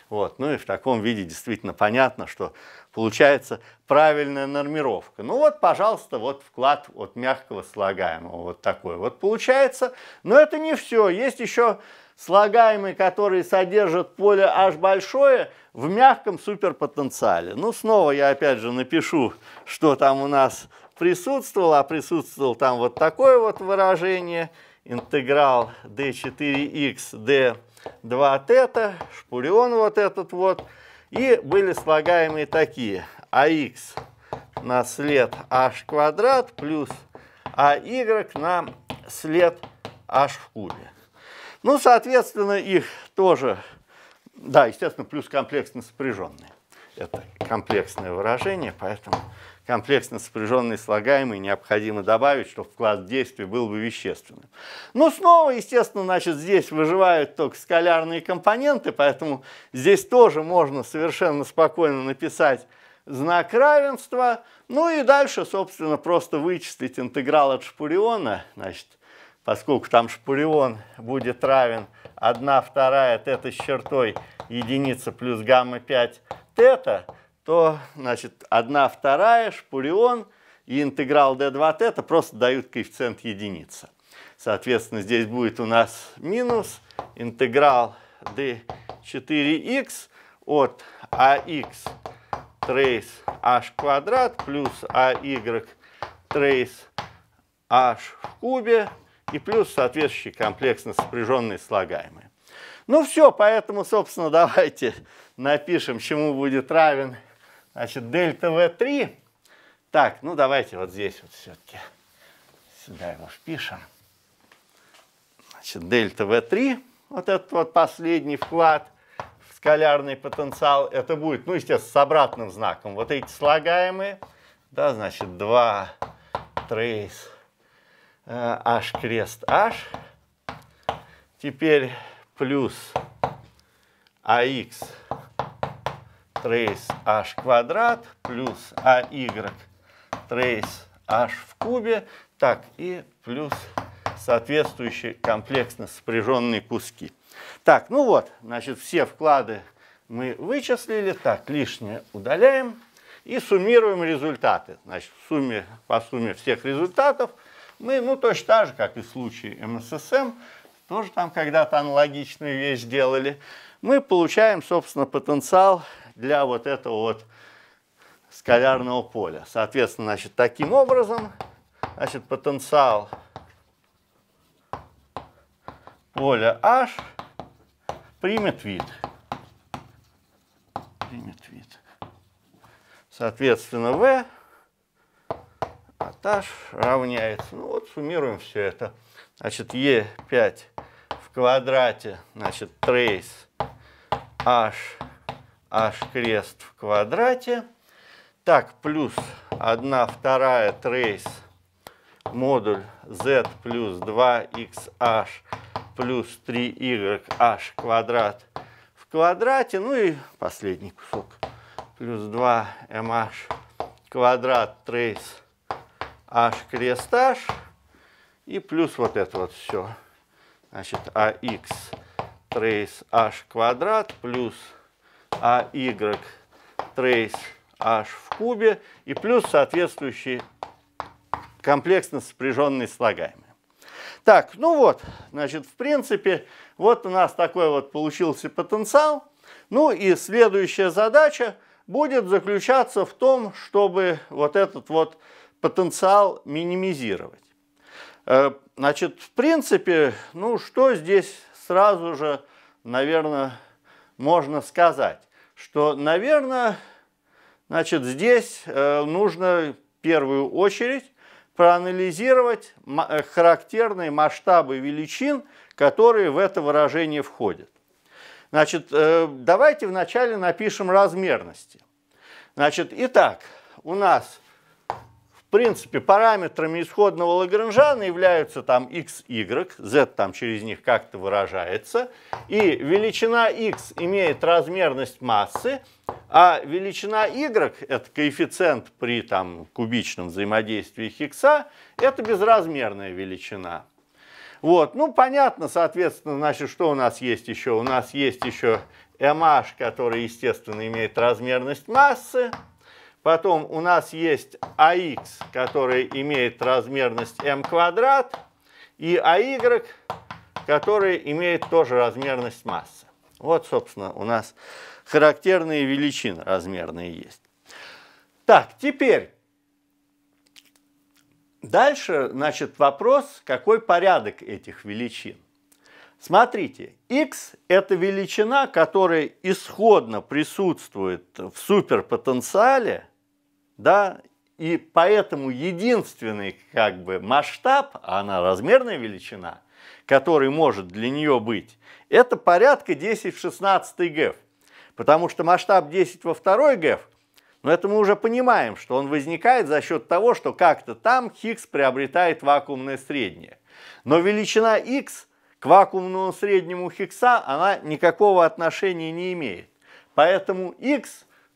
вот, ну и в таком виде действительно понятно, что получается правильная нормировка. Ну вот, пожалуйста, вот вклад от мягкого слагаемого вот такой вот получается. Но это не все. Есть еще слагаемые, которые содержат поле H большое в мягком суперпотенциале. Ну, снова я опять же напишу, что там у нас присутствовало, а присутствовало там вот такое вот выражение интеграл d4x d2 θ шпурион вот этот вот, и были слагаемые такие. АХ на след h квадрат плюс AY на след h в кубе. Ну, соответственно, их тоже, да, естественно, плюс комплексно сопряженные. Это комплексное выражение, поэтому комплексно сопряженные слагаемые необходимо добавить, чтобы вклад в действие был бы вещественным. Но ну, снова, естественно, значит, здесь выживают только скалярные компоненты, поэтому здесь тоже можно совершенно спокойно написать знак равенства. Ну и дальше, собственно, просто вычислить интеграл от шпуриона, значит, поскольку там шпурион будет равен 1 вторая тета с чертой единица плюс гамма 5 тета, то значит, 1 вторая, шпурион и интеграл d2 от это просто дают коэффициент единица. Соответственно, здесь будет у нас минус интеграл d4x от ax а трейс h квадрат плюс ay а трейс h в кубе и плюс соответствующий комплексно сопряженный слагаемый Ну все, поэтому, собственно, давайте напишем, чему будет равен Значит, дельта В3. Так, ну давайте вот здесь вот все-таки сюда его впишем. Значит, дельта В3, вот этот вот последний вклад в скалярный потенциал, это будет, ну, естественно, с обратным знаком. Вот эти слагаемые, да, значит, 2 трейс h э, крест h. Теперь плюс ax трейс h квадрат плюс ay а трейс h в кубе, так и плюс соответствующие комплексно сопряженные куски. Так, ну вот, значит, все вклады мы вычислили, так, лишнее удаляем и суммируем результаты. Значит, в сумме, по сумме всех результатов мы, ну, точно так же, как и в случае МССМ, тоже там когда-то аналогичную вещь делали, мы получаем, собственно, потенциал для вот этого вот скалярного поля. Соответственно, значит, таким образом значит, потенциал поля H примет вид. Примет вид. Соответственно, V от H равняется. Ну вот суммируем все это. Значит, E5 в квадрате, значит, трейс H h-крест в квадрате. Так, плюс 1 вторая трейс модуль z плюс 2xh плюс 3yh квадрат в квадрате. Ну и последний кусок. Плюс 2mh квадрат трейс h крест h. И плюс вот это вот все. Значит, ax а трейс h квадрат плюс а AY трейс H в кубе и плюс соответствующий комплексно сопряженный слагаемый. Так, ну вот, значит, в принципе, вот у нас такой вот получился потенциал. Ну и следующая задача будет заключаться в том, чтобы вот этот вот потенциал минимизировать. Э, значит, в принципе, ну что здесь сразу же, наверное, можно сказать, что, наверное, значит, здесь э, нужно в первую очередь проанализировать э, характерные масштабы величин, которые в это выражение входят. Значит, э, давайте вначале напишем размерности. Значит, итак, у нас принципе, параметрами исходного Лагранжана являются там x, y, z там через них как-то выражается, и величина x имеет размерность массы, а величина y, это коэффициент при там, кубичном взаимодействии Хиггса, это безразмерная величина. Вот, ну понятно, соответственно, значит, что у нас есть еще? У нас есть еще MH, который, естественно, имеет размерность массы. Потом у нас есть ax, который имеет размерность м квадрат, и ay, который имеет тоже размерность массы. Вот, собственно, у нас характерные величины размерные есть. Так, теперь дальше, значит, вопрос, какой порядок этих величин. Смотрите, x – это величина, которая исходно присутствует в суперпотенциале – да, и поэтому единственный как бы масштаб, а она размерная величина, который может для нее быть, это порядка 10 в 16 ГЭФ. Потому что масштаб 10 во второй ГЭФ, но это мы уже понимаем, что он возникает за счет того, что как-то там Хиггс приобретает вакуумное среднее. Но величина х к вакуумному среднему Хиггса она никакого отношения не имеет. Поэтому х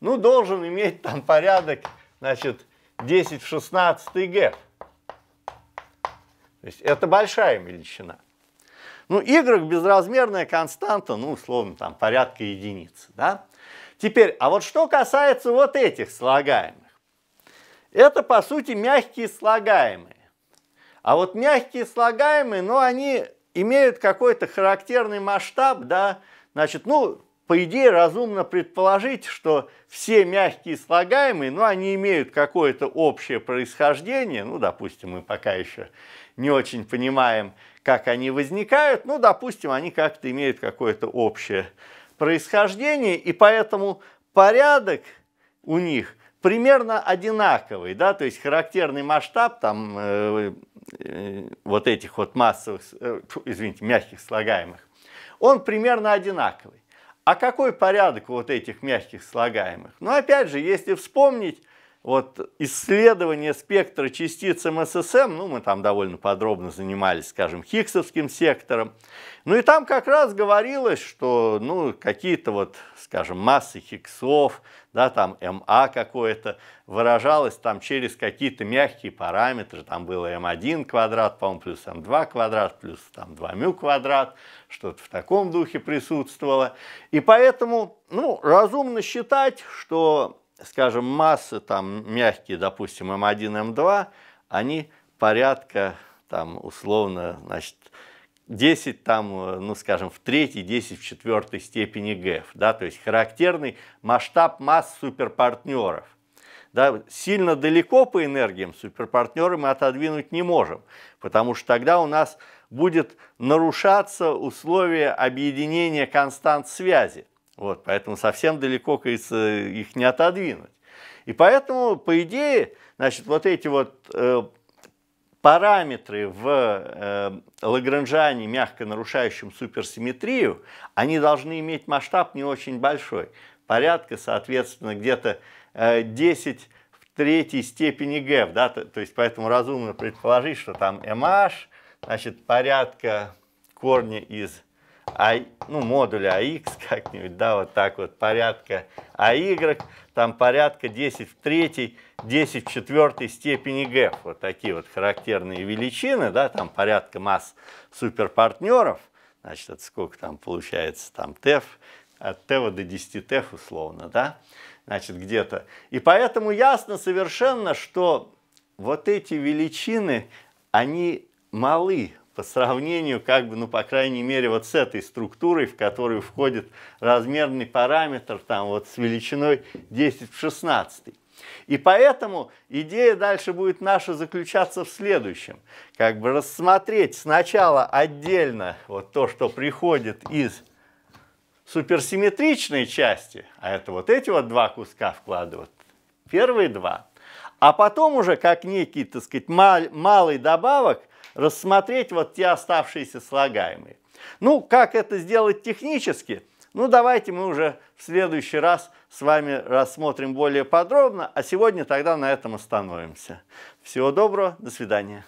ну, должен иметь там порядок значит, 10 в 16 г, То есть это большая величина. Ну, y безразмерная константа, ну, условно, там, порядка единицы, да? Теперь, а вот что касается вот этих слагаемых. Это, по сути, мягкие слагаемые. А вот мягкие слагаемые, ну, они имеют какой-то характерный масштаб, да, значит, ну, по идее, разумно предположить, что все мягкие слагаемые, ну, они имеют какое-то общее происхождение, ну, допустим, мы пока еще не очень понимаем, как они возникают, ну, допустим, они как-то имеют какое-то общее происхождение, и поэтому порядок у них примерно одинаковый, да, то есть характерный масштаб там э, э, вот этих вот массовых, э, извините, мягких слагаемых, он примерно одинаковый. А какой порядок вот этих мягких слагаемых? Ну, опять же, если вспомнить, вот исследование спектра частиц МССМ, ну, мы там довольно подробно занимались, скажем, Хиггсовским сектором, ну, и там как раз говорилось, что, ну, какие-то вот, скажем, массы Хиггсов, да, там МА какое-то выражалось там через какие-то мягкие параметры, там было М1 квадрат, по-моему, плюс М2 квадрат, плюс там 2 мю квадрат, что-то в таком духе присутствовало. И поэтому, ну, разумно считать, что скажем, массы, там, мягкие, допустим, М1, эм М2, эм они порядка, там, условно, значит, 10 там, э, ну скажем, в третьей, 10 в четвертой степени ГЭФ, да, то есть характерный масштаб масс суперпартнеров. Да, сильно далеко по энергиям суперпартнеры мы отодвинуть не можем, потому что тогда у нас будет нарушаться условие объединения констант связи. Вот, поэтому совсем далеко, кажется, их не отодвинуть. И поэтому, по идее, значит, вот эти вот э, параметры в э, Лагранжане, мягко нарушающем суперсимметрию, они должны иметь масштаб не очень большой. Порядка, соответственно, где-то э, 10 в третьей степени G. Да? То, то есть, поэтому разумно предположить, что там MH, значит, порядка корня из а, ну, модуля а AX как-нибудь, да, вот так вот, порядка AY, а там порядка 10 в третьей, 10 в четвертой степени G, вот такие вот характерные величины, да, там порядка масс суперпартнеров, значит, это сколько там получается, там TEF, от TEF до 10 TEF условно, да, значит, где-то. И поэтому ясно совершенно, что вот эти величины, они малы по сравнению, как бы, ну, по крайней мере, вот с этой структурой, в которую входит размерный параметр, там, вот с величиной 10 в 16. И поэтому идея дальше будет наша заключаться в следующем. Как бы рассмотреть сначала отдельно вот то, что приходит из суперсимметричной части, а это вот эти вот два куска вкладывают, первые два, а потом уже как некий, так сказать, мал, малый добавок – рассмотреть вот те оставшиеся слагаемые. Ну, как это сделать технически? Ну, давайте мы уже в следующий раз с вами рассмотрим более подробно, а сегодня тогда на этом остановимся. Всего доброго, до свидания.